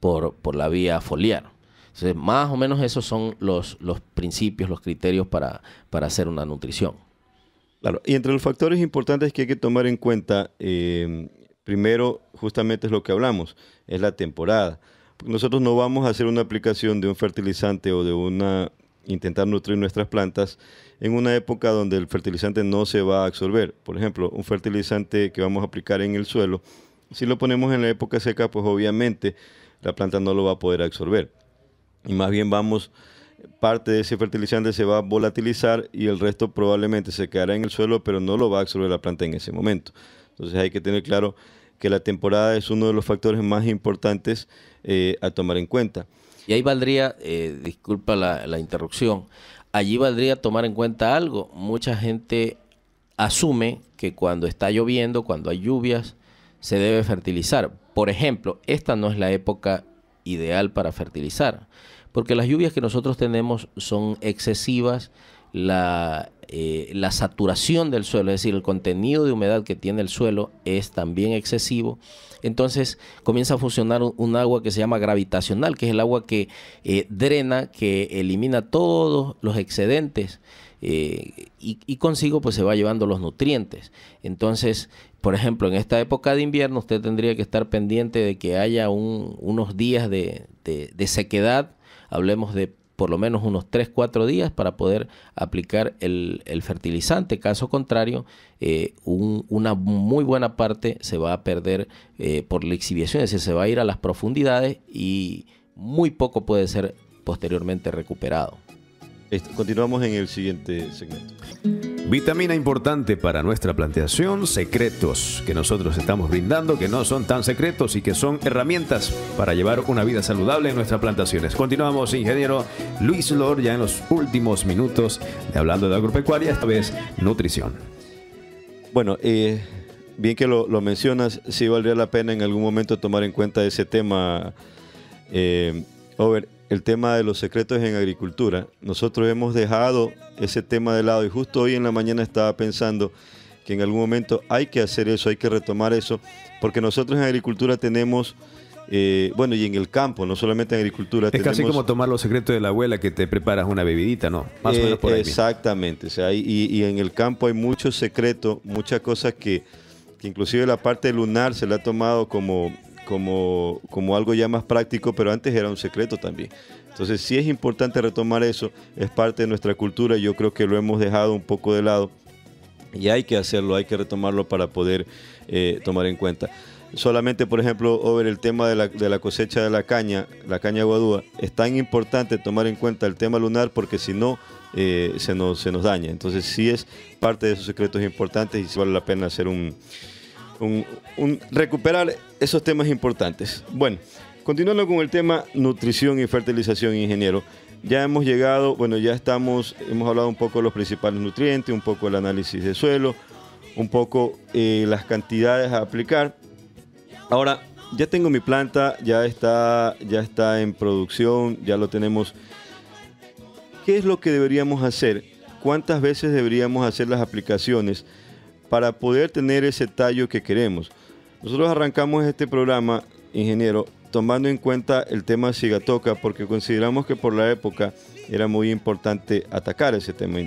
por, por la vía foliar. Entonces, más o menos esos son los, los principios, los criterios para, para hacer una nutrición. Claro, y entre los factores importantes que hay que tomar en cuenta, em, primero, justamente es lo que hablamos, es la temporada. nosotros no vamos a hacer una aplicación de un fertilizante o de una intentar nutrir nuestras plantas en una época donde el fertilizante no se va a absorber. Por ejemplo, un fertilizante que vamos a aplicar en el suelo, si lo ponemos en la época seca, pues obviamente la planta no lo va a poder absorber. Y más bien vamos parte de ese fertilizante se va a volatilizar y el resto probablemente se quedará en el suelo, pero no lo va a absorber la planta en ese momento. Entonces hay que tener claro que la temporada es uno de los factores más importantes eh, a tomar en cuenta. Y ahí valdría, eh, disculpa la, la interrupción, allí valdría tomar en cuenta algo. Mucha gente asume que cuando está lloviendo, cuando hay lluvias, se debe fertilizar. Por ejemplo, esta no es la época ideal para fertilizar porque las lluvias que nosotros tenemos son excesivas, eh, la, saturación del suelo, es decir, el contenido de humedad que tiene el suelo es también excesivo. Entonces comienza a funcionar un, agua que se llama gravitacional, que es el agua que eh, drena, que elimina todos los excedentes eh, y, consigo pues se va llevando los nutrientes. Entonces, por ejemplo, en esta época de invierno usted tendría que estar pendiente de que haya unos días de sequedad hablemos de por lo menos unos 3, 4 días para poder aplicar el, fertilizante. Caso contrario, eh, una muy buena parte se va a perder eh, por la exhibición, es decir, se va a ir a las profundidades y muy poco puede ser posteriormente recuperado continuamos en el siguiente segmento. Vitamina importante para nuestra planteación, secretos que nosotros estamos brindando, que no son tan secretos y que son herramientas para llevar una vida saludable en nuestras plantaciones. Continuamos, ingeniero Luis Lor, ya en los últimos minutos de hablando de agropecuaria, esta vez nutrición. Bueno, eh, bien que lo, mencionas, sí valdría la pena en algún momento tomar en cuenta ese tema, eh, Over el tema de los secretos en agricultura. Nosotros hemos dejado ese tema de lado y justo hoy en la mañana estaba pensando que en algún momento hay que hacer eso, hay que retomar eso, porque nosotros en agricultura tenemos, eh, bueno, y en el campo, no solamente en agricultura. Es casi como tomar los secretos de la abuela que te preparas una bebidita, ¿no? Exactamente, o sea, y, y, en el campo hay muchos secretos, muchas cosas que, que inclusive la parte lunar se la ha tomado como como, como algo ya más práctico, pero antes era un secreto también. Entonces sí es importante retomar eso, es parte de nuestra cultura, yo creo que lo hemos dejado un poco de lado y hay que hacerlo, hay que retomarlo para poder eh, tomar en cuenta. Solamente, por ejemplo, over el tema de la, cosecha de la caña, la caña guadúa, es tan importante tomar en cuenta el tema lunar porque si no, eh, se, nos, se nos daña. Entonces sí es parte de esos secretos importantes y vale la pena hacer un, un, un recuperar esos temas importantes. Bueno, continuando con el tema nutrición y fertilización, ingeniero. Ya hemos llegado, bueno, ya estamos, hemos hablado un poco de los principales nutrientes, un poco el análisis de suelo, un poco eh, las cantidades a aplicar. Ahora, ya tengo mi planta, ya está, ya está en producción, ya lo tenemos. ¿Qué es lo que deberíamos hacer? ¿Cuántas veces deberíamos hacer las aplicaciones para poder tener ese tallo que queremos? Nosotros arrancamos este programa, ingeniero, tomando en cuenta el tema cigatoca porque consideramos que por la época era muy importante atacar ese tema.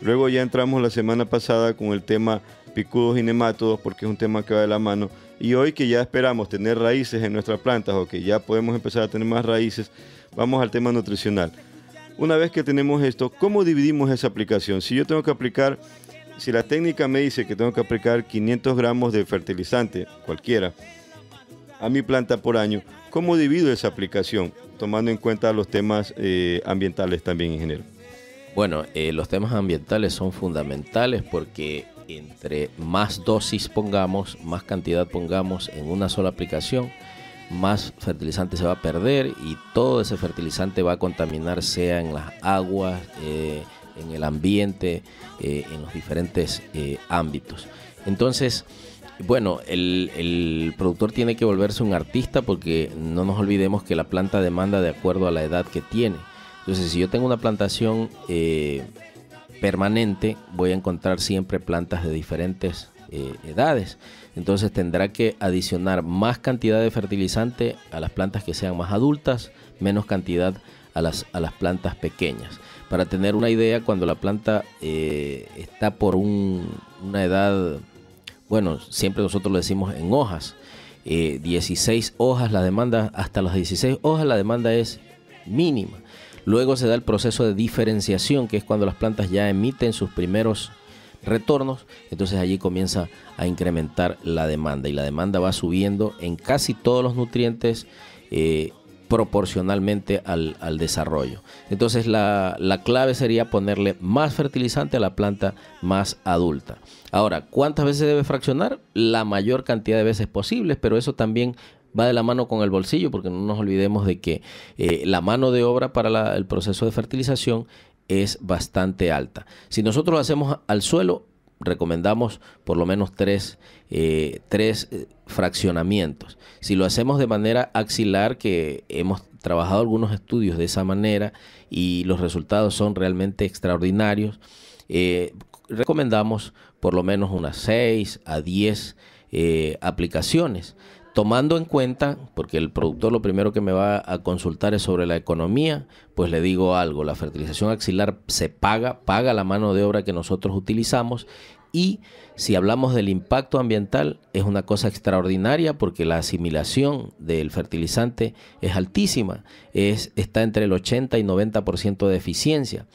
Luego ya entramos la semana pasada con el tema picudos y nemátodos, porque es un tema que va de la mano. Y hoy que ya esperamos tener raíces en nuestras plantas o que ya podemos empezar a tener más raíces, vamos al tema nutricional. Una vez que tenemos esto, ¿cómo dividimos esa aplicación? Si yo tengo que aplicar si la técnica me dice que tengo que aplicar 500 gramos de fertilizante, cualquiera, a mi planta por año, ¿cómo divido esa aplicación? Tomando en cuenta los temas eh, ambientales también, ingeniero. Bueno, eh, los temas ambientales son fundamentales porque entre más dosis pongamos, más cantidad pongamos en una sola aplicación, más fertilizante se va a perder y todo ese fertilizante va a contaminar, sea en las aguas, eh, en el ambiente, eh, en los diferentes eh, ámbitos. Entonces, bueno, el, productor tiene que volverse un artista porque no nos olvidemos que la planta demanda de acuerdo a la edad que tiene. Entonces, si yo tengo una plantación eh, permanente, voy a encontrar siempre plantas de diferentes edades. Entonces tendrá que adicionar más cantidad de fertilizante a las plantas que sean más adultas, menos cantidad a las plantas pequeñas. Para tener una idea, cuando la planta eh, está por una edad, bueno, siempre nosotros lo decimos en hojas, 16 eh, hojas la demanda, hasta las 16 hojas la demanda es mínima. Luego se da el proceso de diferenciación, que es cuando las plantas ya emiten sus primeros retornos, entonces allí comienza a incrementar la demanda y la demanda va subiendo en casi todos los nutrientes eh, proporcionalmente al, desarrollo. Entonces la, clave sería ponerle más fertilizante a la planta más adulta. Ahora, ¿cuántas veces debe fraccionar? La mayor cantidad de veces posible, pero eso también va de la mano con el bolsillo, porque no nos olvidemos de que eh, la mano de obra para el proceso de fertilización es bastante alta. Si nosotros lo hacemos al suelo, recomendamos por lo menos tres, eh, eh, fraccionamientos. Si lo hacemos de manera axilar, que hemos trabajado algunos estudios de esa manera y los resultados son realmente extraordinarios, eh, recomendamos por lo menos unas 6 a 10 aplicaciones tomando en cuenta, porque el productor lo primero que me va a consultar es sobre la economía, pues le digo algo, la fertilización axilar se paga, paga la mano de obra que nosotros utilizamos y si hablamos del impacto ambiental es una cosa extraordinaria porque la asimilación del fertilizante es altísima, está entre el 80 y 90% de eficiencia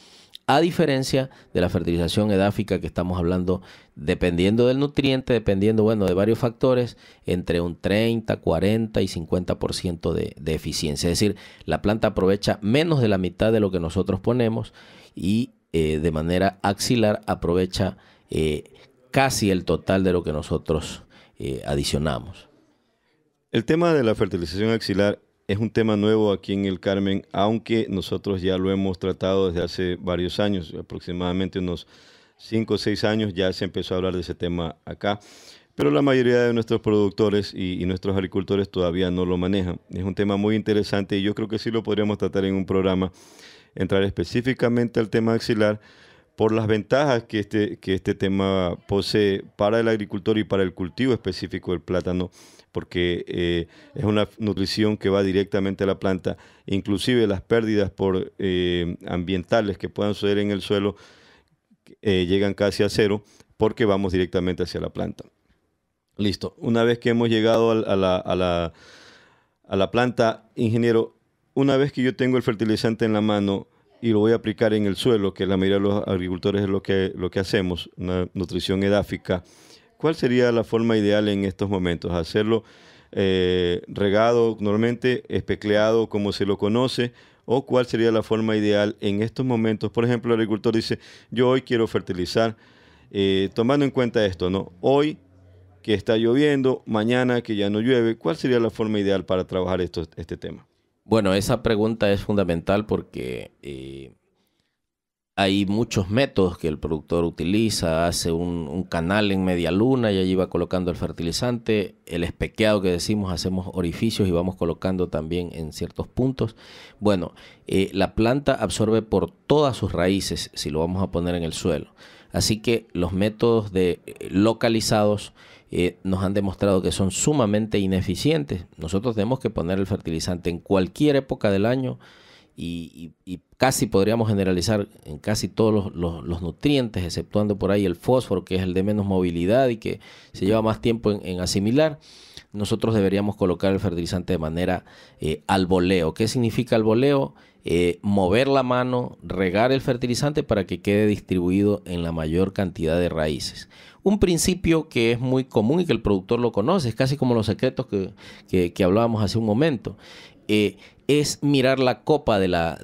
a diferencia de la fertilización edáfica que estamos hablando, dependiendo del nutriente, dependiendo, bueno, de varios factores, entre un 30, 40 y 50% de, de eficiencia. Es decir, la planta aprovecha menos de la mitad de lo que nosotros ponemos y eh, de manera axilar aprovecha eh, casi el total de lo que nosotros eh, adicionamos. El tema de la fertilización axilar es un tema nuevo aquí en el Carmen, aunque nosotros ya lo hemos tratado desde hace varios años, aproximadamente unos 5 o 6 años ya se empezó a hablar de ese tema acá, pero la mayoría de nuestros productores y, y, nuestros agricultores todavía no lo manejan. Es un tema muy interesante y yo creo que sí lo podríamos tratar en un programa, entrar específicamente al tema axilar por las ventajas que este, que este tema posee para el agricultor y para el cultivo específico del plátano, porque eh, es una nutrición que va directamente a la planta, inclusive las pérdidas por, eh, ambientales que puedan suceder en el suelo eh, llegan casi a cero porque vamos directamente hacia la planta. Listo, una vez que hemos llegado a la, a la planta, ingeniero, una vez que yo tengo el fertilizante en la mano, y lo voy a aplicar en el suelo, que la mayoría de los agricultores es lo que, lo que hacemos, una nutrición edáfica. ¿Cuál sería la forma ideal en estos momentos? ¿Hacerlo eh, regado normalmente, especleado como se lo conoce? ¿O cuál sería la forma ideal en estos momentos? Por ejemplo, el agricultor dice, yo hoy quiero fertilizar, eh, tomando en cuenta esto, ¿no? Hoy que está lloviendo, mañana que ya no llueve, ¿cuál sería la forma ideal para trabajar esto, este tema? Bueno, esa pregunta es fundamental porque eh, hay muchos métodos que el productor utiliza. Hace un, canal en media luna y allí va colocando el fertilizante. El espequeado que decimos, hacemos orificios y vamos colocando también en ciertos puntos. Bueno, eh, la planta absorbe por todas sus raíces si lo vamos a poner en el suelo. Así que los métodos de eh, localizados eh, nos han demostrado que son sumamente ineficientes. Nosotros tenemos que poner el fertilizante en cualquier época del año y, casi podríamos generalizar en casi todos los, nutrientes, exceptuando por ahí el fósforo, que es el de menos movilidad y que se lleva más tiempo en, asimilar. Nosotros deberíamos colocar el fertilizante de manera eh, al voleo. ¿Qué significa al voleo? Eh, mover la mano, regar el fertilizante para que quede distribuido en la mayor cantidad de raíces un principio que es muy común y que el productor lo conoce, es casi como los secretos que, hablábamos hace un momento. Eh, es mirar la copa de la,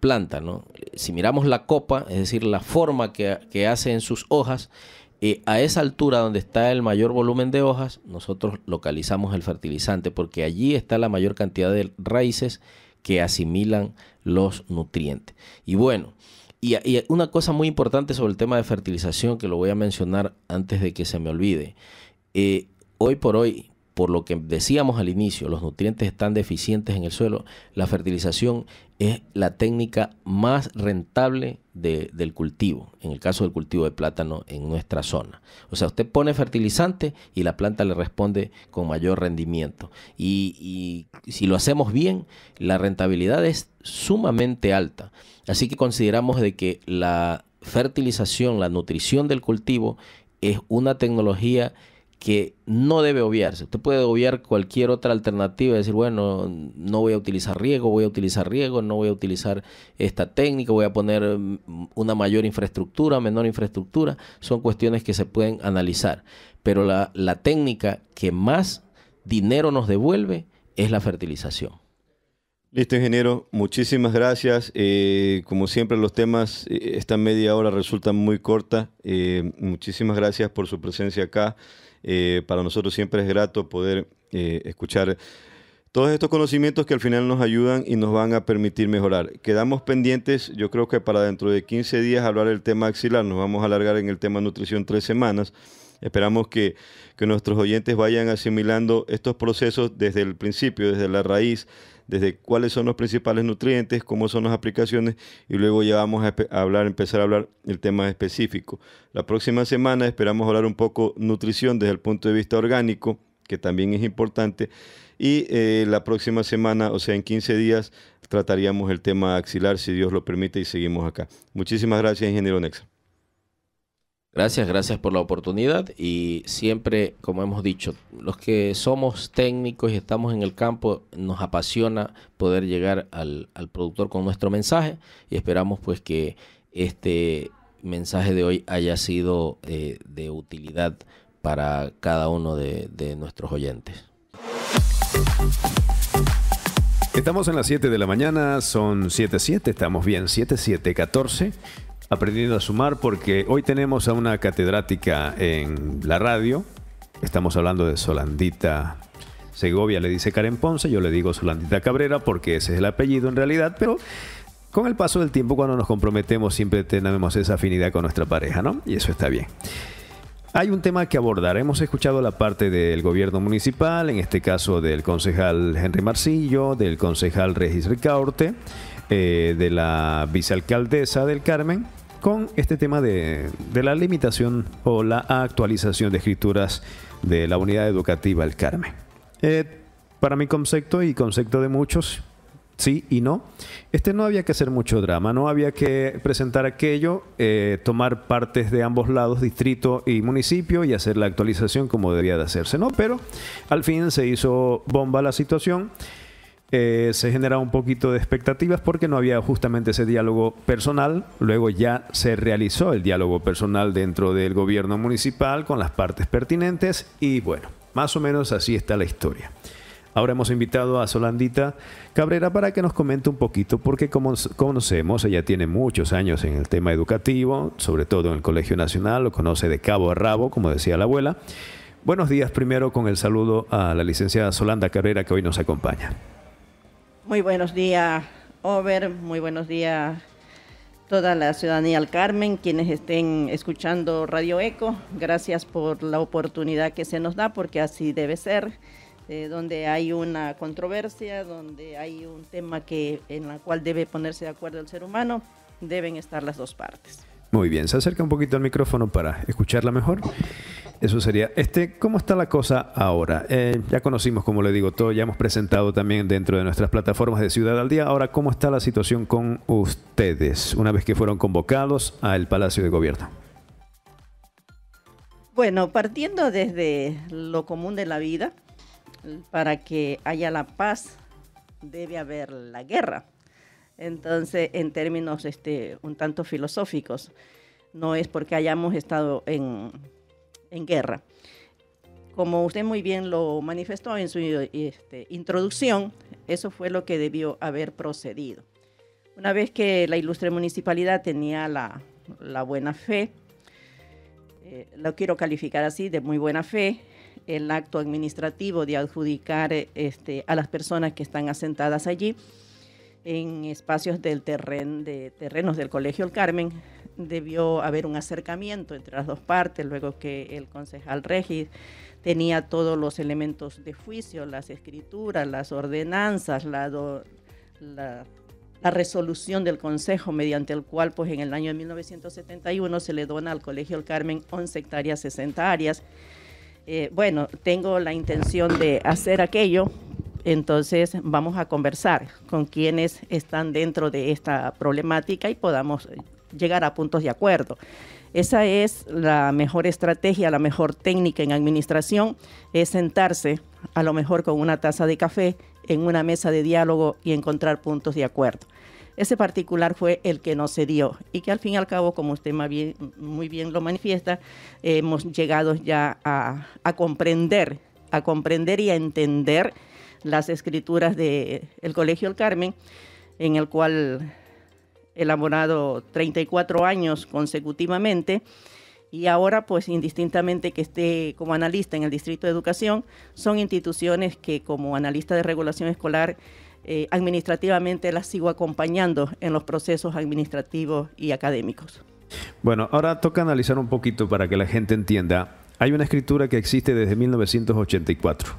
planta. ¿no? Si miramos la copa, es decir, la forma que, que hace en sus hojas, eh, a esa altura donde está el mayor volumen de hojas, nosotros localizamos el fertilizante porque allí está la mayor cantidad de raíces que asimilan los nutrientes. Y bueno, y, una cosa muy importante sobre el tema de fertilización que lo voy a mencionar antes de que se me olvide. Eh, hoy por hoy, por lo que decíamos al inicio, los nutrientes están deficientes en el suelo. La fertilización es la técnica más rentable del cultivo, en el caso del cultivo de plátano en nuestra zona. O sea, usted pone fertilizante y la planta le responde con mayor rendimiento. Y, y si lo hacemos bien, la rentabilidad es sumamente alta. Así que consideramos de que la fertilización, la nutrición del cultivo es una tecnología que no debe obviarse. Usted puede obviar cualquier otra alternativa, decir, bueno, no voy a utilizar riego, voy a utilizar riego, no voy a utilizar esta técnica, voy a poner mm, una mayor infraestructura, menor infraestructura. Son cuestiones que se pueden analizar. Pero la técnica que más dinero nos devuelve es la fertilización. Listo, ingeniero. Muchísimas gracias. Eh, como siempre, los temas, eh, esta media hora resulta muy corta. Eh, muchísimas gracias por su presencia acá. para nosotros siempre es grato poder escuchar todos estos conocimientos que al final nos ayudan y nos van a permitir mejorar. Quedamos pendientes, yo creo que para dentro de 15 días hablar del tema axilar. Nos vamos a alargar en el tema nutrición tres semanas. Esperamos que, que nuestros oyentes vayan asimilando estos procesos desde el principio, desde la raíz desde cuáles son los principales nutrientes, cómo son las aplicaciones y luego ya vamos a, hablar, empezar a hablar el tema específico. La próxima semana esperamos hablar un poco nutrición desde el punto de vista orgánico, que también es importante. Y eh, la próxima semana, o sea, en 15 días, trataríamos el tema axilar, si Dios lo permite, y seguimos acá. Muchísimas gracias, ingeniero Nexa. Gracias, gracias por la oportunidad y siempre, como hemos dicho, los que somos técnicos y estamos en el campo, nos apasiona poder llegar al, productor con nuestro mensaje y esperamos pues que este mensaje de hoy haya sido eh, de utilidad para cada uno de, de nuestros oyentes. Estamos en las 7 de la mañana, son 7.7, estamos bien, 7.7.14 aprendiendo a sumar porque hoy tenemos a una catedrática en la radio. Estamos hablando de Solandita Segovia, le dice Karen Ponce, yo le digo Solandita Cabrera porque ese es el apellido en realidad, pero con el paso del tiempo cuando nos comprometemos siempre tenemos esa afinidad con nuestra pareja, ¿no? Y eso está bien. Hay un tema que abordar. Hemos escuchado la parte del gobierno municipal, en este caso del concejal Henry Marcillo, del concejal Regis Ricaurte. Eh, de la vicealcaldesa del Carmen con este tema de, la limitación o la actualización de escrituras de la unidad educativa del Carmen. Eh, para mi concepto y concepto de muchos, sí y no, este no había que hacer mucho drama, no había que presentar aquello, eh, tomar partes de ambos lados, distrito y municipio, y hacer la actualización como debía de hacerse, ¿no? Pero al fin se hizo bomba la situación. Eh, se generaba un poquito de expectativas porque no había justamente ese diálogo personal. Luego ya se realizó el diálogo personal dentro del gobierno municipal con las partes pertinentes y bueno, más o menos así está la historia. Ahora hemos invitado a Solandita Cabrera para que nos comente un poquito, porque como conocemos, ella tiene muchos años en el tema educativo, sobre todo en el Colegio Nacional, lo conoce de cabo a rabo, como decía la abuela. Buenos días primero con el saludo a la licenciada Solanda Cabrera que hoy nos acompaña. Muy buenos días, Over. Muy buenos días, toda la ciudadanía al Carmen, quienes estén escuchando Radio Eco. Gracias por la oportunidad que se nos da, porque así debe ser. Eh, donde hay una controversia, donde hay un tema que, en la cual debe ponerse de acuerdo el ser humano, deben estar las dos partes. Muy bien, se acerca un poquito al micrófono para escucharla mejor. Eso sería. Este, ¿Cómo está la cosa ahora? Eh, ya conocimos, como le digo, todo, ya hemos presentado también dentro de nuestras plataformas de Ciudad al Día. Ahora, ¿cómo está la situación con ustedes una vez que fueron convocados al Palacio de Gobierno? Bueno, partiendo desde lo común de la vida, para que haya la paz debe haber la guerra. Entonces, en términos este, un tanto filosóficos, no es porque hayamos estado en en guerra. Como usted muy bien lo manifestó en su este, introducción, eso fue lo que debió haber procedido. Una vez que la ilustre municipalidad tenía la, buena fe, eh, lo quiero calificar así, de muy buena fe, el acto administrativo de adjudicar este, a las personas que están asentadas allí en espacios del terreno de terrenos del Colegio El Carmen debió haber un acercamiento entre las dos partes, luego que el concejal Regis tenía todos los elementos de juicio, las escrituras, las ordenanzas, la, resolución del Consejo, mediante el cual pues, en el año de 1971 se le dona al Colegio El Carmen 11 hectáreas, 60 áreas. Eh, bueno, tengo la intención de hacer aquello, entonces vamos a conversar con quienes están dentro de esta problemática y podamos llegar a puntos de acuerdo. Esa es la mejor estrategia, la mejor técnica en administración, es sentarse a lo mejor con una taza de café en una mesa de diálogo y encontrar puntos de acuerdo. Ese particular fue el que no se dio y que al fin y al cabo, como usted muy bien lo manifiesta, hemos llegado ya a, comprender, a comprender y a entender las escrituras del el Colegio El Carmen, en el cual elaborado 34 años consecutivamente y ahora pues indistintamente que esté como analista en el Distrito de Educación, son instituciones que como analista de regulación escolar eh, administrativamente las sigo acompañando en los procesos administrativos y académicos. Bueno, ahora toca analizar un poquito para que la gente entienda. Hay una escritura que existe desde 1984.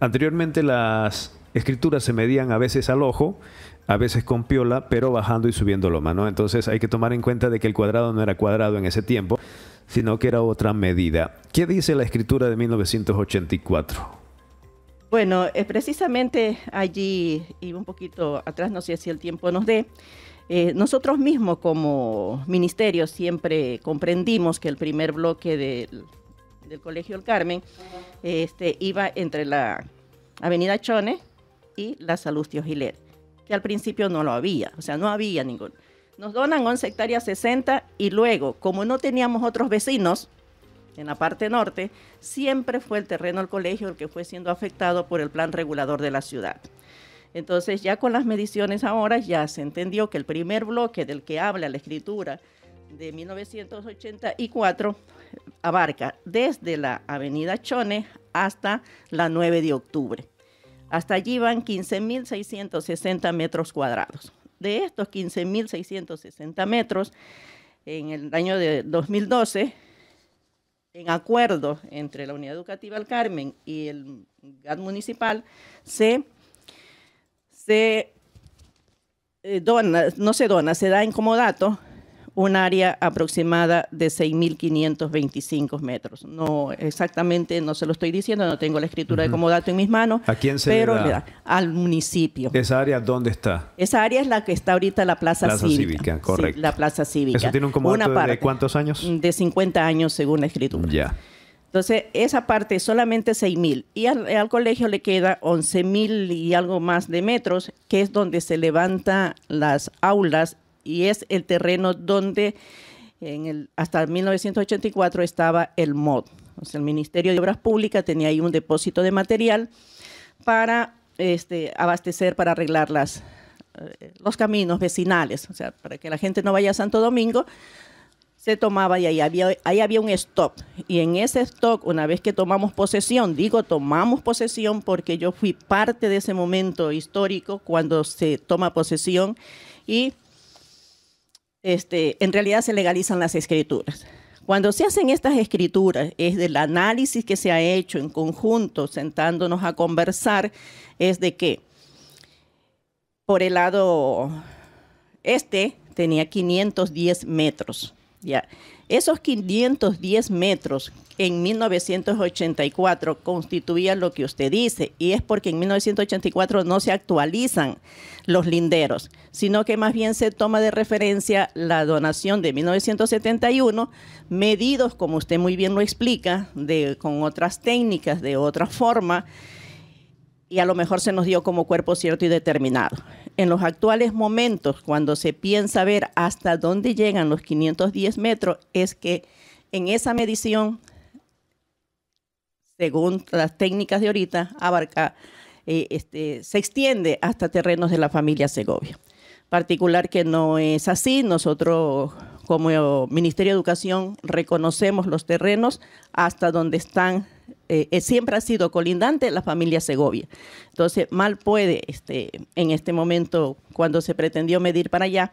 Anteriormente las escrituras se medían a veces al ojo a veces con piola, pero bajando y subiendo loma, ¿no? Entonces hay que tomar en cuenta de que el cuadrado no era cuadrado en ese tiempo, sino que era otra medida. ¿Qué dice la escritura de 1984? Bueno, eh, precisamente allí y un poquito atrás, no sé si el tiempo nos dé, eh, nosotros mismos como ministerio siempre comprendimos que el primer bloque del, Colegio El Carmen este, iba entre la Avenida Chone y la Salustio Gilet que al principio no lo había, o sea, no había ningún. Nos donan 11 hectáreas 60 y luego, como no teníamos otros vecinos en la parte norte, siempre fue el terreno del colegio el que fue siendo afectado por el plan regulador de la ciudad. Entonces, ya con las mediciones ahora ya se entendió que el primer bloque del que habla la escritura de 1984 abarca desde la avenida Chone hasta la 9 de octubre. Hasta allí van 15.660 metros cuadrados. De estos 15.660 metros, en el año de 2012, en acuerdo entre la Unidad Educativa El Carmen y el GAD municipal, se, eh, dona, no se dona, se da en comodato un área aproximada de 6.525 metros. No exactamente, no se lo estoy diciendo, no tengo la escritura de comodato en mis manos. ¿A quién se le da? al municipio. ¿Esa área dónde está? Esa área es la que está ahorita la Plaza, plaza Cívica. correcto. la Plaza Cívica. ¿Eso tiene un comodato de cuántos años? De 50 años según la escritura. Ya. Entonces, esa parte solamente 6.000 y al, al, colegio le queda 11.000 y algo más de metros, que es donde se levantan las aulas y es el terreno donde en el, hasta 1984 estaba el MOD. O sea, el Ministerio de Obras Públicas tenía ahí un depósito de material para este, abastecer, para arreglar las, eh, los caminos vecinales, o sea, para que la gente no vaya a Santo Domingo, se tomaba y ahí había, ahí había un stock. Y en ese stock, una vez que tomamos posesión, digo tomamos posesión porque yo fui parte de ese momento histórico cuando se toma posesión y este, en realidad se legalizan las escrituras. Cuando se hacen estas escrituras, es del análisis que se ha hecho en conjunto, sentándonos a conversar, es de que por el lado este tenía 510 metros. Ya. Esos 510 metros en 1984 constituía lo que usted dice, y es porque en 1984 no se actualizan los linderos, sino que más bien se toma de referencia la donación de 1971, medidos, como usted muy bien lo explica, de, con otras técnicas, de otra forma, y a lo mejor se nos dio como cuerpo cierto y determinado. En los actuales momentos, cuando se piensa ver hasta dónde llegan los 510 metros, es que en esa medición según las técnicas de ahorita, abarca, eh, este, se extiende hasta terrenos de la familia Segovia. Particular que no es así, nosotros como Ministerio de Educación reconocemos los terrenos hasta donde están, eh, eh, siempre ha sido colindante la familia Segovia. Entonces, mal puede, este, en este momento, cuando se pretendió medir para allá,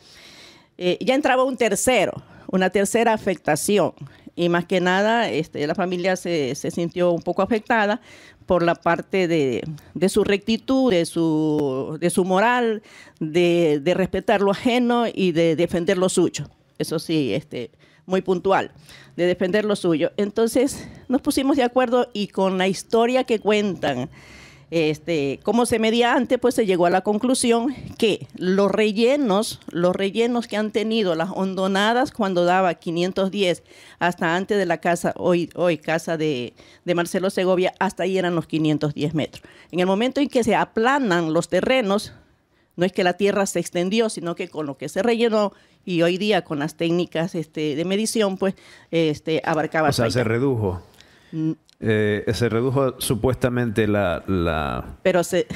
ya entraba un tercero, una tercera afectación y más que nada este, la familia se, sintió un poco afectada por la parte de, su rectitud, de su, de su moral, de, de, respetar lo ajeno y de defender lo suyo. Eso sí, este, muy puntual, de defender lo suyo. Entonces nos pusimos de acuerdo y con la historia que cuentan este, como se medía antes, pues se llegó a la conclusión que los rellenos, los rellenos que han tenido las hondonadas cuando daba 510 hasta antes de la casa, hoy, hoy casa de, de Marcelo Segovia, hasta ahí eran los 510 metros. En el momento en que se aplanan los terrenos, no es que la tierra se extendió, sino que con lo que se rellenó y hoy día con las técnicas este, de medición, pues este, abarcaba. O sea, se redujo. Eh, se redujo supuestamente la, la... Pero se,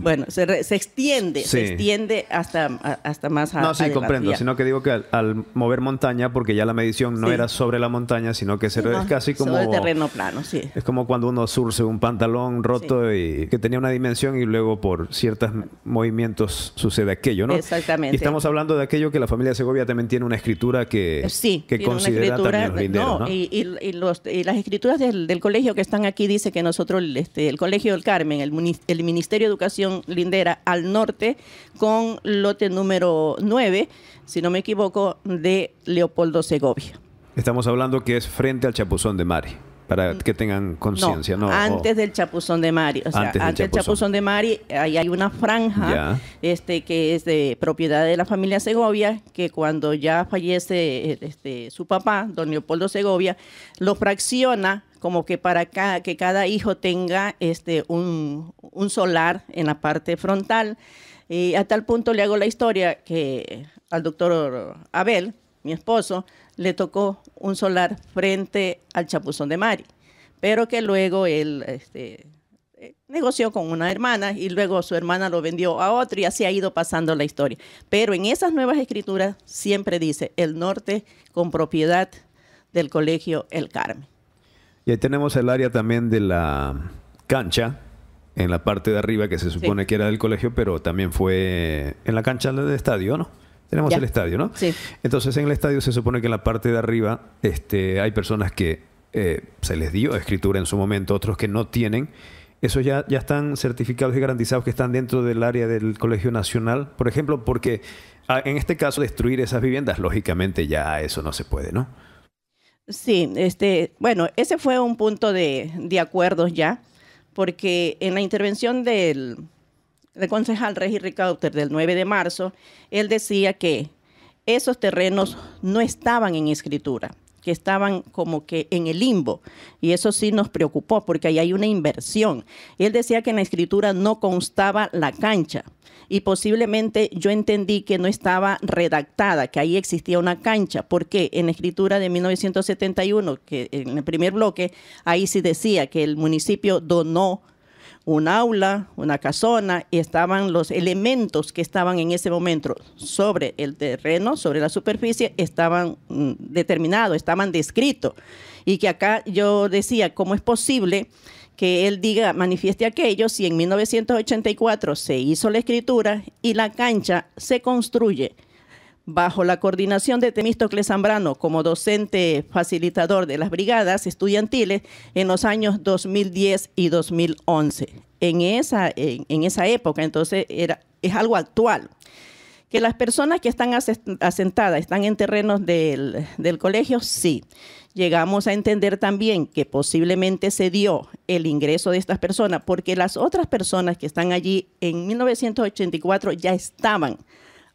bueno, se, extiende, se extiende hasta, hasta más No, sí, comprendo, sino que digo que al, mover montaña, porque ya la medición no era sobre la montaña, sino que se es casi como... terreno plano, sí. Es como cuando uno surce un pantalón roto y que tenía una dimensión y luego por ciertos movimientos sucede aquello, ¿no? Exactamente. Y estamos hablando de aquello que la familia de Segovia también tiene una escritura que, que considera también los linderos, no, Y, las escrituras del, del, colegio que están aquí dice que nosotros, este, el colegio del Carmen, el, el Ministerio de Educación, lindera al norte con lote número 9, si no me equivoco, de Leopoldo Segovia. Estamos hablando que es frente al Chapuzón de Mari para mm. que tengan conciencia, no, Antes del Chapuzón de Mari, o sea, antes, del Chapuzón. de Mari, ahí hay una franja este que es de propiedad de la familia Segovia, que cuando ya fallece este, su papá, don Leopoldo Segovia, lo fracciona como que para que cada hijo tenga este, un, solar en la parte frontal. Y a tal punto le hago la historia que al doctor Abel, mi esposo, le tocó un solar frente al Chapuzón de Mari, pero que luego él este, negoció con una hermana y luego su hermana lo vendió a otro y así ha ido pasando la historia. Pero en esas nuevas escrituras siempre dice el norte con propiedad del colegio El Carmen. Y ahí tenemos el área también de la cancha, en la parte de arriba, que se supone que era del colegio, pero también fue en la cancha del estadio, ¿no? Tenemos el estadio, ¿no? Sí. Entonces en el estadio se supone que en la parte de arriba este, hay personas que eh, se les dio escritura en su momento, otros que no tienen. Esos ya, ya están certificados y garantizados que están dentro del área del Colegio Nacional, por ejemplo, porque ah, en este caso destruir esas viviendas, lógicamente ya eso no se puede, ¿no? Sí, este, bueno, ese fue un punto de, de acuerdos ya, porque en la intervención del, del concejal Regi Ricauter del 9 de marzo, él decía que esos terrenos no estaban en escritura que estaban como que en el limbo. Y eso sí nos preocupó porque ahí hay una inversión. Él decía que en la escritura no constaba la cancha y posiblemente yo entendí que no estaba redactada, que ahí existía una cancha, porque en la escritura de 1971, que en el primer bloque, ahí sí decía que el municipio donó un aula, una casona, y estaban los elementos que estaban en ese momento sobre el terreno, sobre la superficie, estaban mm, determinados, estaban descritos. Y que acá yo decía, ¿cómo es posible que él diga, manifieste aquello si en 1984 se hizo la escritura y la cancha se construye? Bajo la coordinación de Temístocles Zambrano como docente facilitador de las brigadas estudiantiles en los años 2010 y 2011. En esa, esa época, entonces, era, es algo actual que las personas que están asentadas, están en terrenos del, del, colegio, sí. Llegamos a entender también que posiblemente se dio el ingreso de estas personas, porque las otras personas que están allí en 1984 ya estaban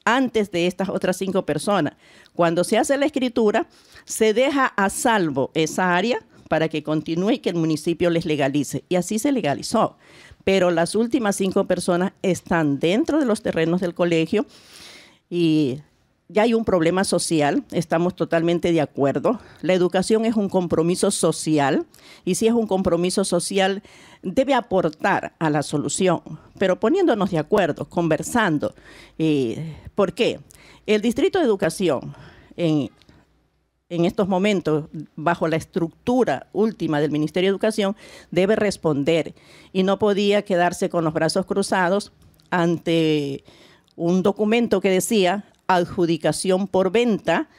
antes de estas otras cinco personas. Cuando se hace la escritura, se deja a salvo esa área para que continúe y que el municipio les legalice. Y así se legalizó. Pero las últimas cinco personas están dentro de los terrenos del colegio y ya hay un problema social, estamos totalmente de acuerdo. La educación es un compromiso social y si es un compromiso social debe aportar a la solución, pero poniéndonos de acuerdo, conversando. Eh, ¿Por qué? El Distrito de Educación en estos momentos, bajo la estructura última del Ministerio de Educación, debe responder y no podía quedarse con los brazos cruzados ante un documento que decía adjudicación por venta,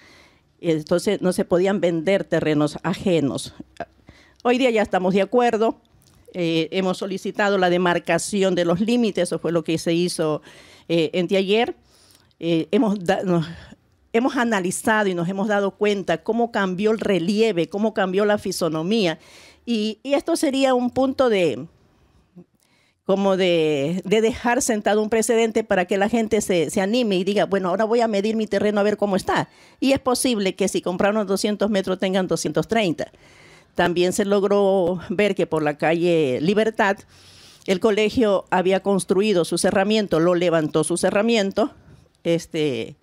entonces no se podían vender terrenos ajenos. Hoy día ya estamos de acuerdo, eh, hemos solicitado la demarcación de los límites, eso fue lo que se hizo en eh, día ayer, eh, hemos, hemos analizado y nos hemos dado cuenta cómo cambió el relieve, cómo cambió la fisonomía. y esto sería un punto de, como de, dejar sentado un precedente para que la gente se, anime y diga, bueno, ahora voy a medir mi terreno a ver cómo está. Y es posible que si compraron 200 metros tengan 230. También se logró ver que por la calle Libertad el colegio había construido su cerramiento, lo levantó su cerramiento, este,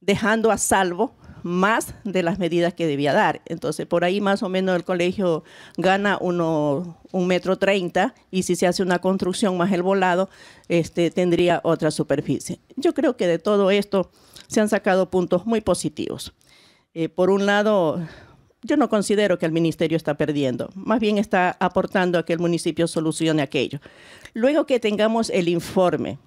dejando a salvo más de las medidas que debía dar. Entonces, por ahí más o menos el colegio gana un metro treinta y si se hace una construcción más el volado, este, tendría otra superficie. Yo creo que de todo esto se han sacado puntos muy positivos. Eh, por un lado, yo no considero que el ministerio está perdiendo, más bien está aportando a que el municipio solucione aquello. Luego que tengamos el informe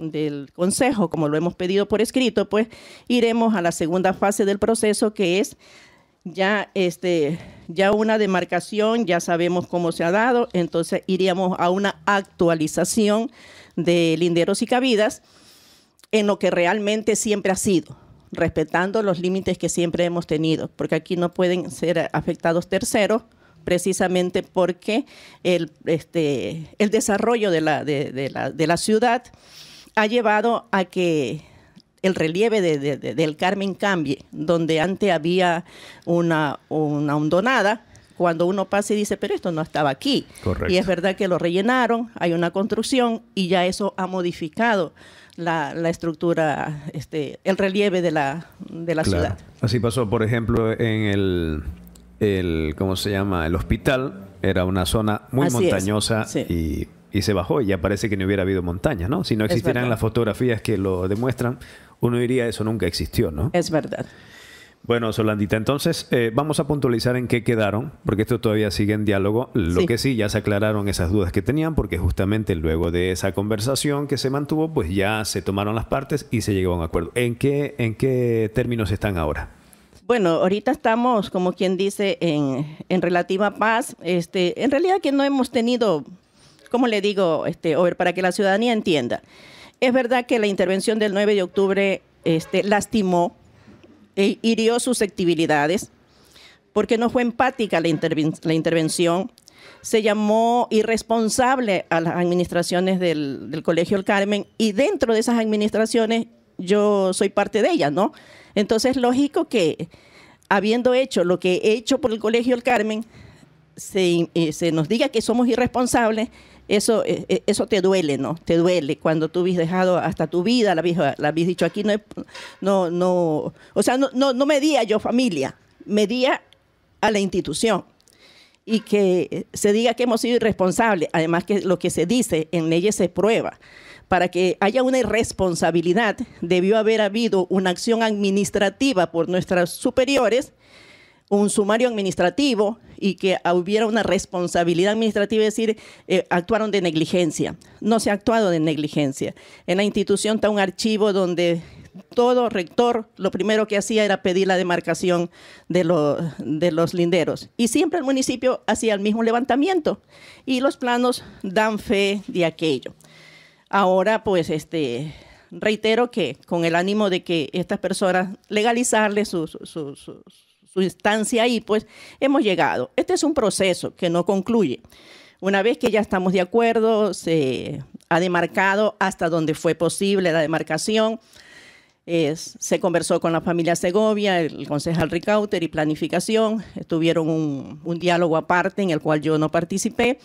del Consejo, como lo hemos pedido por escrito, pues iremos a la segunda fase del proceso, que es ya, este, ya una demarcación, ya sabemos cómo se ha dado, entonces iríamos a una actualización de linderos y cabidas en lo que realmente siempre ha sido, respetando los límites que siempre hemos tenido, porque aquí no pueden ser afectados terceros precisamente porque el, este, el desarrollo de la, de, la, de la ciudad ha llevado a que el relieve del Carmen cambie, donde antes había una, una hondonada, cuando uno pasa y dice, pero esto no estaba aquí. Y es verdad que lo rellenaron, hay una construcción y ya eso ha modificado la, la estructura, este, el relieve de la, de la ciudad. Así pasó, por ejemplo, en el, el, ¿cómo se llama? El hospital, era una zona muy montañosa y y se bajó y ya parece que no hubiera habido montaña, ¿no? Si no existieran las fotografías que lo demuestran, uno diría eso nunca existió, ¿no? Es verdad. Bueno, Solandita, entonces eh, vamos a puntualizar en qué quedaron, porque esto todavía sigue en diálogo. Lo que sí, ya se aclararon esas dudas que tenían, porque justamente luego de esa conversación que se mantuvo, pues ya se tomaron las partes y se llegó a un acuerdo. ¿En qué, en qué términos están ahora? Bueno, ahorita estamos, como quien dice, en, relativa paz. Este, en realidad que no hemos tenido ¿cómo le digo, este, para que la ciudadanía entienda? Es verdad que la intervención del 9 de octubre este, lastimó e hirió susceptibilidades, porque no fue empática la, intervención, se llamó irresponsable a las administraciones del, Colegio El Carmen y dentro de esas administraciones yo soy parte de ellas, ¿no? Entonces, lógico que habiendo hecho lo que he hecho por el Colegio El Carmen, se eh, nos diga que somos irresponsables eso, eh, eh, eso te duele, ¿no? Te duele cuando tú habías dejado hasta tu vida, la habías, la dicho aquí, no, no, no, o sea, no, no, no a yo familia, me medía a la institución y que se diga que hemos sido irresponsables, además que lo que se dice en leyes se prueba. Para que haya una irresponsabilidad, debió haber habido una acción administrativa por nuestras superiores un sumario administrativo y que hubiera una responsabilidad administrativa, es decir, eh, actuaron de negligencia. No se ha actuado de negligencia. En la institución está un archivo donde todo rector lo primero que hacía era pedir la demarcación de, de, los linderos. Y siempre el municipio hacía el mismo levantamiento y los planos dan fe de aquello. Ahora, pues, este, reitero que con el ánimo de que estas personas legalizarles sus su instancia ahí, pues hemos llegado. Este es un proceso que no concluye. Una vez que ya estamos de acuerdo, se ha demarcado hasta donde fue posible la demarcación. se conversó con la familia Segovia, el concejal Ricauter y Planificación. Tuvieron un, diálogo aparte en el cual yo no participé.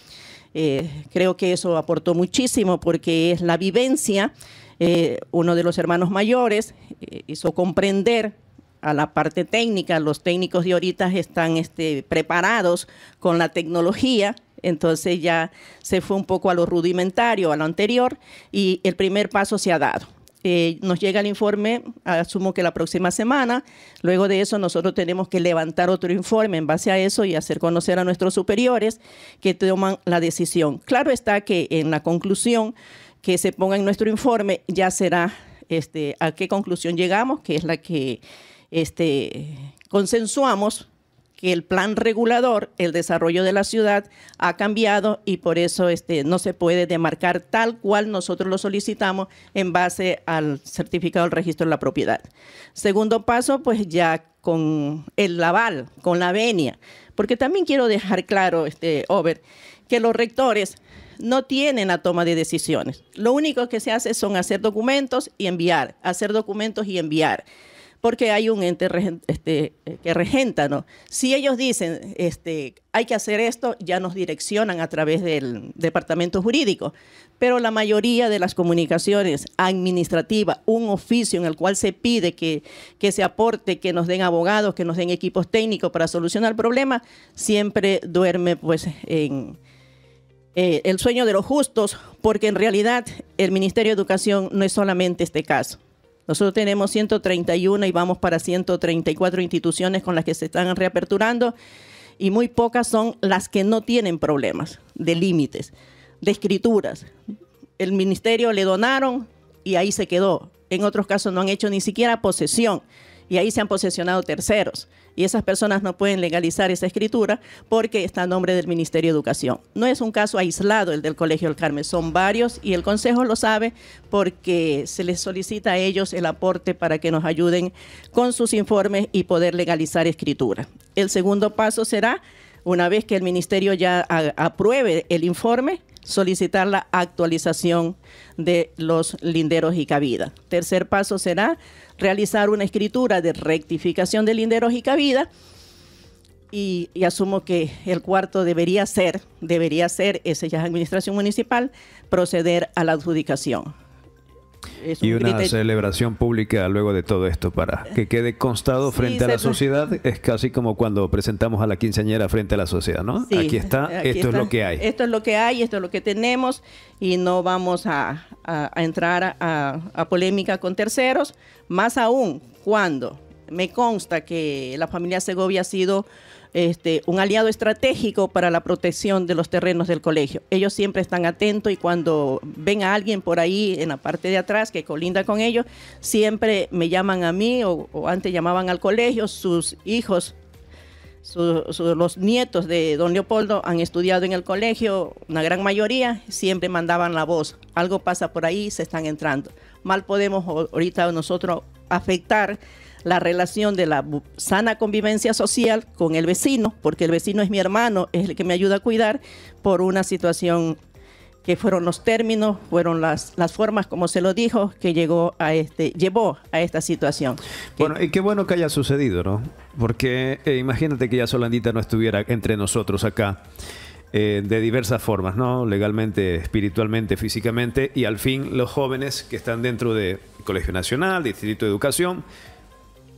Eh, creo que eso aportó muchísimo porque es la vivencia. Eh, uno de los hermanos mayores eh, hizo comprender a la parte técnica. Los técnicos de ahorita están este, preparados con la tecnología, entonces ya se fue un poco a lo rudimentario, a lo anterior, y el primer paso se ha dado. Eh, nos llega el informe, asumo que la próxima semana, luego de eso nosotros tenemos que levantar otro informe en base a eso y hacer conocer a nuestros superiores que toman la decisión. Claro está que en la conclusión que se ponga en nuestro informe ya será este, a qué conclusión llegamos, que es la que este, consensuamos que el plan regulador, el desarrollo de la ciudad ha cambiado y por eso este, no se puede demarcar tal cual nosotros lo solicitamos en base al certificado del registro de la propiedad. Segundo paso, pues ya con el aval, con la venia, porque también quiero dejar claro, este, Over, que los rectores no tienen la toma de decisiones. Lo único que se hace son hacer documentos y enviar, hacer documentos y enviar porque hay un ente este, eh, que regenta, ¿no? Si ellos dicen, este, hay que hacer esto, ya nos direccionan a través del departamento jurídico. Pero la mayoría de las comunicaciones administrativas, un oficio en el cual se pide que, que se aporte, que nos den abogados, que nos den equipos técnicos para solucionar el problema, siempre duerme pues en, eh, el sueño de los justos, porque en realidad el Ministerio de Educación no es solamente este caso. Nosotros tenemos 131 y vamos para 134 instituciones con las que se están reaperturando y muy pocas son las que no tienen problemas de límites, de escrituras. El ministerio le donaron y ahí se quedó. En otros casos no han hecho ni siquiera posesión y ahí se han posesionado terceros. Y esas personas no pueden legalizar esa escritura porque está a nombre del Ministerio de Educación. No es un caso aislado el del Colegio del Carmen, son varios y el Consejo lo sabe porque se les solicita a ellos el aporte para que nos ayuden con sus informes y poder legalizar escritura. El segundo paso será, una vez que el Ministerio ya apruebe el informe, solicitar la actualización de los linderos y cabida. Tercer paso será realizar una escritura de rectificación de linderos y cabida. Y, asumo que el cuarto debería ser, debería ser, esa ya es administración municipal, proceder a la adjudicación y una celebración pública luego de todo esto para que quede constado frente a la sociedad. Es casi como cuando presentamos a la quinceañera frente a la sociedad, ¿no? aquí está, esto es lo que hay. Esto es lo que hay, esto es lo que tenemos y no vamos a, entrar a polémica con terceros, más aún cuando me consta que la familia Segovia ha sido este, un aliado estratégico para la protección de los terrenos del colegio. Ellos siempre están atentos y cuando ven a alguien por ahí en la parte de atrás que colinda con ellos, siempre me llaman a mí o, antes llamaban al colegio, sus hijos los nietos de don Leopoldo han estudiado en el colegio, una gran mayoría siempre mandaban la voz, algo pasa por ahí, se están entrando. Mal podemos ahorita nosotros afectar la relación de la sana convivencia social con el vecino, porque el vecino es mi hermano, es el que me ayuda a cuidar por una situación que fueron los términos, fueron las, las formas, como se lo dijo, que llegó a este, llevó a esta situación. Bueno, y qué bueno que haya sucedido, ¿no? Porque eh, imagínate que ya Solandita no estuviera entre nosotros acá. Eh, de diversas formas, ¿no? Legalmente, espiritualmente, físicamente, y al fin los jóvenes que están dentro de Colegio Nacional, Distrito de Educación,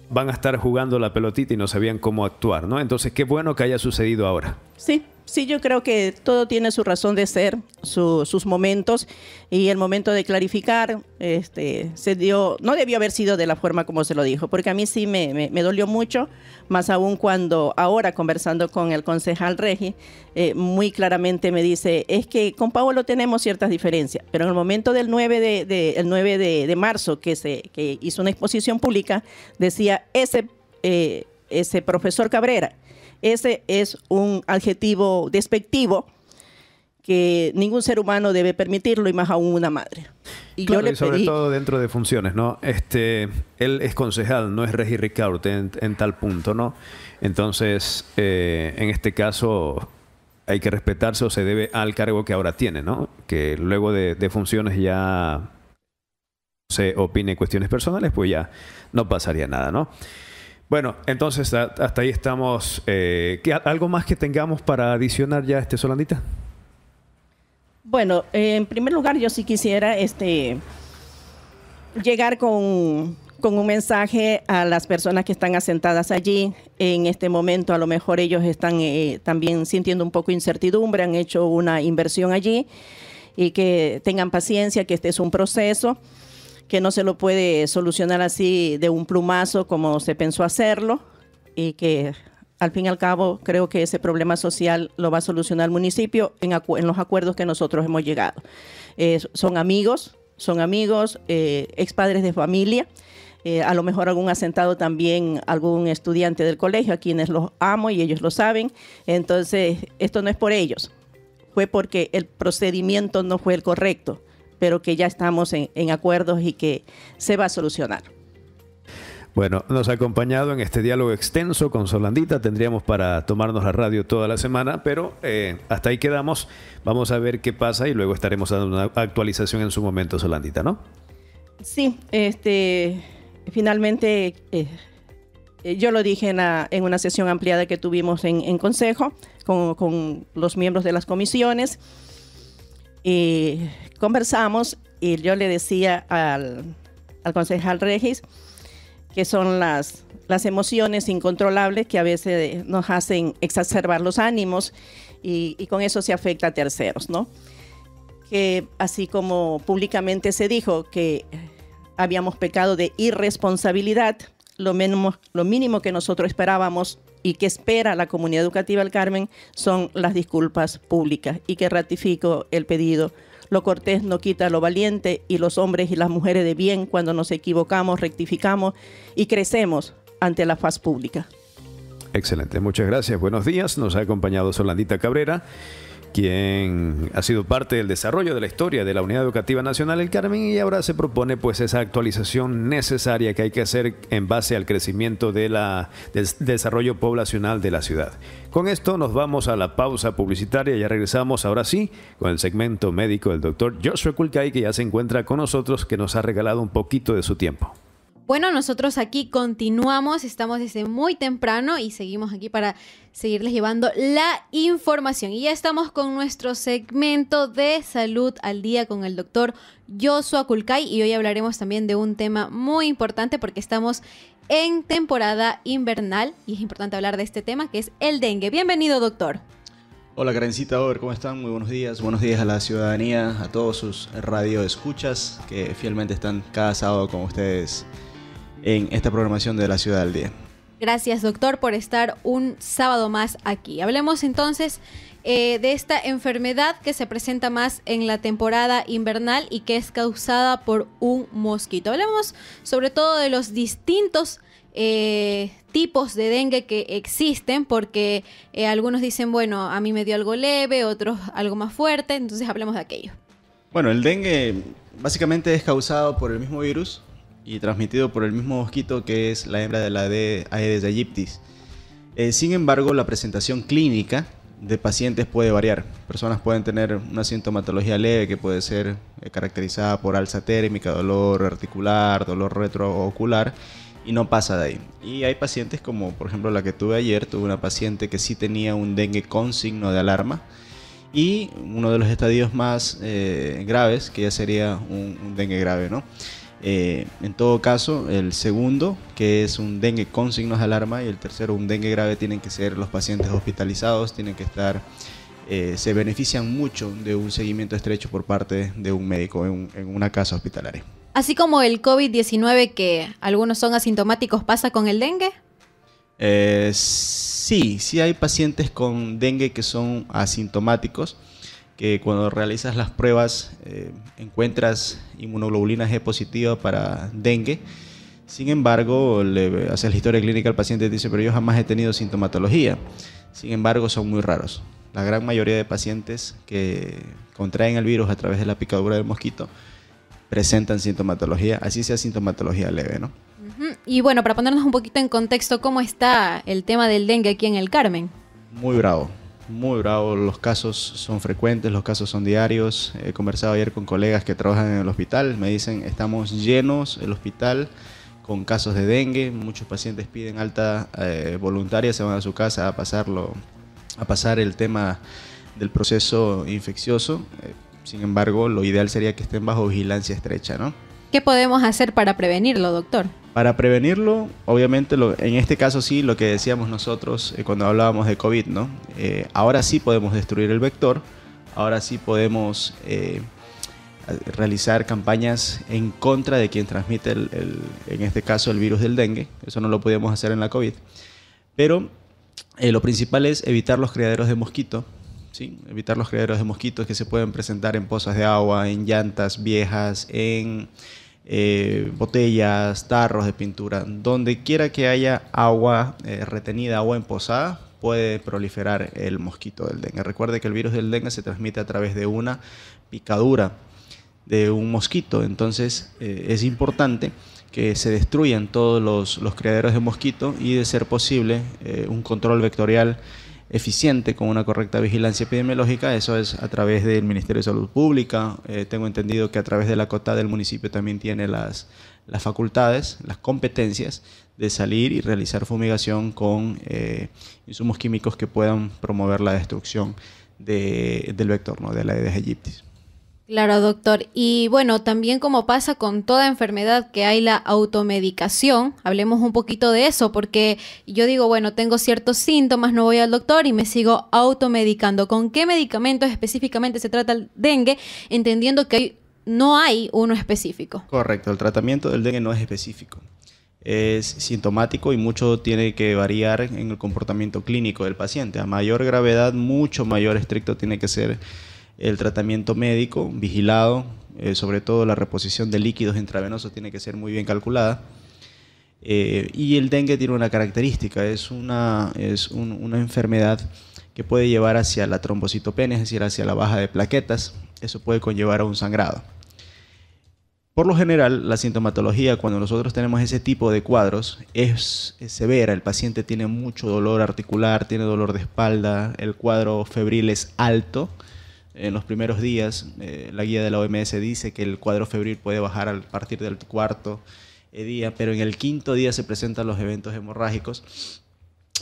van a estar jugando la pelotita y no sabían cómo actuar, ¿no? Entonces, qué bueno que haya sucedido ahora. Sí, Sí, yo creo que todo tiene su razón de ser, sus momentos y el momento de clarificar este, se dio, no debió haber sido de la forma como se lo dijo, porque a mí sí me, dolió mucho, más aún cuando ahora conversando con el concejal Regi, eh, muy claramente me dice, es que con Paolo tenemos ciertas diferencias, pero en el momento del 9 de, marzo que, se, hizo una exposición pública, decía ese eh, profesor Cabrera ese es un adjetivo despectivo que ningún ser humano debe permitirlo y más aún una madre. Y yo le sobre todo dentro de funciones, ¿no? Este, él es concejal, no es Regi Ricardo en, en tal punto, ¿no? Entonces, eh, en este caso hay que respetarse o se debe al cargo que ahora tiene, ¿no? Que luego de funciones ya se opine cuestiones personales, pues ya no pasaría nada, ¿no? Bueno, entonces hasta ahí estamos. Eh, ¿Algo más que tengamos para adicionar ya, este Solandita? Bueno, eh, en primer lugar, yo sí quisiera este, llegar con, un mensaje a las personas que están asentadas allí. En este momento, a lo mejor ellos están eh, también sintiendo un poco incertidumbre, han hecho una inversión allí y que tengan paciencia, que este es un proceso que no se lo puede solucionar así de un plumazo como se pensó hacerlo y que al fin y al cabo creo que ese problema social lo va a solucionar el municipio en, los acuerdos que nosotros hemos llegado. Eh, son amigos, son amigos, ex eh, expadres de familia. Eh, a lo mejor algún asentado también, algún estudiante del colegio, a quienes los amo y ellos lo saben. Entonces, esto no es por ellos, fue porque el procedimiento no fue el correcto pero que ya estamos en, acuerdos y que se va a solucionar. Bueno, nos ha acompañado en este diálogo extenso con Solandita. Tendríamos para tomarnos la radio toda la semana, pero eh, hasta ahí quedamos. Vamos a ver qué pasa y luego estaremos dando una actualización en su momento, Solandita, ¿no? Sí, este, finalmente eh, yo lo dije en, una sesión ampliada que tuvimos en, consejo con, con los miembros de las comisiones. Y conversamos y yo le decía al, concejal Regis que son las, las emociones incontrolables que a veces nos hacen exacerbar los ánimos y, y, con eso se afecta a terceros, ¿no? Que así como públicamente se dijo que habíamos pecado de irresponsabilidad, lo, mínimo, lo mínimo que nosotros esperábamos y que espera la comunidad educativa del Carmen son las disculpas públicas y que ratifico el pedido. Lo cortés no quita lo valiente y los hombres y las mujeres de bien cuando nos equivocamos, rectificamos y crecemos ante la faz pública. Excelente, muchas gracias. Buenos días. Nos ha acompañado Solandita Cabrera quien ha sido parte del desarrollo de la historia de la Unidad Educativa Nacional El Carmen y ahora se propone pues esa actualización necesaria que hay que hacer en base al crecimiento de la, del desarrollo poblacional de la ciudad. Con esto nos vamos a la pausa publicitaria y ya regresamos ahora sí con el segmento médico del doctor Joshua Kulkai que ya se encuentra con nosotros que nos ha regalado un poquito de su tiempo. Bueno, nosotros aquí continuamos, estamos desde muy temprano y seguimos aquí para seguirles llevando la información. Y ya estamos con nuestro segmento de salud al día con el doctor Joshua Kulkai y hoy hablaremos también de un tema muy importante porque estamos en temporada invernal y es importante hablar de este tema que es el dengue. Bienvenido, doctor. Hola Karencita Over, ¿cómo están? Muy buenos días. Buenos días a la ciudadanía, a todos sus radioescuchas que fielmente están cada sábado con ustedes en esta programación de la Ciudad del Día. Gracias, doctor, por estar un sábado más aquí. Hablemos entonces eh, de esta enfermedad que se presenta más en la temporada invernal y que es causada por un mosquito. Hablemos sobre todo de los distintos eh, tipos de dengue que existen, porque eh, algunos dicen, bueno, a mí me dio algo leve, otros algo más fuerte, entonces hablemos de aquello. Bueno, el dengue básicamente es causado por el mismo virus, y transmitido por el mismo mosquito que es la hembra de la Aedes aegyptis. Eh, sin embargo, la presentación clínica de pacientes puede variar. Personas pueden tener una sintomatología leve que puede ser eh, caracterizada por alza térmica, dolor articular, dolor retroocular y no pasa de ahí. Y hay pacientes como por ejemplo la que tuve ayer, tuve una paciente que sí tenía un dengue con signo de alarma y uno de los estadios más eh, graves que ya sería un, un dengue grave, ¿no? Eh, en todo caso, el segundo, que es un dengue con signos de alarma, y el tercero, un dengue grave, tienen que ser los pacientes hospitalizados, tienen que estar, eh, se benefician mucho de un seguimiento estrecho por parte de un médico en, una casa hospitalaria. Así como el COVID-19, que algunos son asintomáticos, ¿pasa con el dengue? Eh, sí, sí hay pacientes con dengue que son asintomáticos que cuando realizas las pruebas eh, encuentras inmunoglobulina G positiva para dengue. Sin embargo, le haces la historia clínica al paciente y dice, pero yo jamás he tenido sintomatología. Sin embargo, son muy raros. La gran mayoría de pacientes que contraen el virus a través de la picadura del mosquito presentan sintomatología, así sea sintomatología leve, ¿no? Y bueno, para ponernos un poquito en contexto, ¿cómo está el tema del dengue aquí en el Carmen? Muy bravo, muy bravo, los casos son frecuentes, los casos son diarios. He conversado ayer con colegas que trabajan en el hospital, me dicen estamos llenos el hospital con casos de dengue, muchos pacientes piden alta eh, voluntaria, se van a su casa a pasarlo, a pasar el tema del proceso infeccioso. Eh, sin embargo, lo ideal sería que estén bajo vigilancia estrecha, ¿no? ¿Qué podemos hacer para prevenirlo, doctor? Para prevenirlo, obviamente, en este caso sí, lo que decíamos nosotros eh, cuando hablábamos de COVID, ¿no? Eh, ahora sí podemos destruir el vector, ahora sí podemos eh, realizar campañas en contra de quien transmite, el, en este caso, el virus del dengue. Eso no lo podíamos hacer en la COVID. Pero lo principal es evitar los criaderos de mosquito, ¿sí? Evitar los criaderos de mosquitos que se pueden presentar en pozas de agua, en llantas viejas, en eh, botellas, tarros de pintura, donde quiera que haya agua eh, retenida, o emposada, puede proliferar el mosquito del dengue. Recuerde que el virus del dengue se transmite a través de una picadura de un mosquito, entonces eh, es importante que se destruyan todos los, los criaderos de mosquito y de ser posible un control vectorial eficiente con una correcta vigilancia epidemiológica, eso es a través del Ministerio de Salud Pública, eh, tengo entendido que a través de la COTA del municipio también tiene las, las facultades, las competencias de salir y realizar fumigación con eh, insumos químicos que puedan promover la destrucción del vector, ¿no? de la Aedes aegyptis. Claro, doctor. Y bueno, también como pasa con toda enfermedad que hay la automedicación, hablemos un poquito de eso, porque yo digo, bueno, tengo ciertos síntomas, no voy al doctor y me sigo automedicando. ¿Con qué medicamentos específicamente se trata el dengue? Entendiendo que no hay uno específico. Correcto, el tratamiento del dengue no es específico. Es sintomático y mucho tiene que variar en el comportamiento clínico del paciente. A mayor gravedad, mucho mayor estricto tiene que ser el tratamiento médico vigilado, eh, sobre todo la reposición de líquidos intravenosos tiene que ser muy bien calculada. Eh, y el dengue tiene una característica, es una, es una enfermedad que puede llevar hacia la trombocitopenia, es decir, hacia la baja de plaquetas. Eso puede conllevar a un sangrado. Por lo general, la sintomatología cuando nosotros tenemos ese tipo de cuadros es, severa. El paciente tiene mucho dolor articular, tiene dolor de espalda, el cuadro febril es alto en los primeros días. Eh, la guía de la OMS dice que el cuadro febril puede bajar a partir del cuarto eh, día, pero en el quinto día se presentan los eventos hemorrágicos.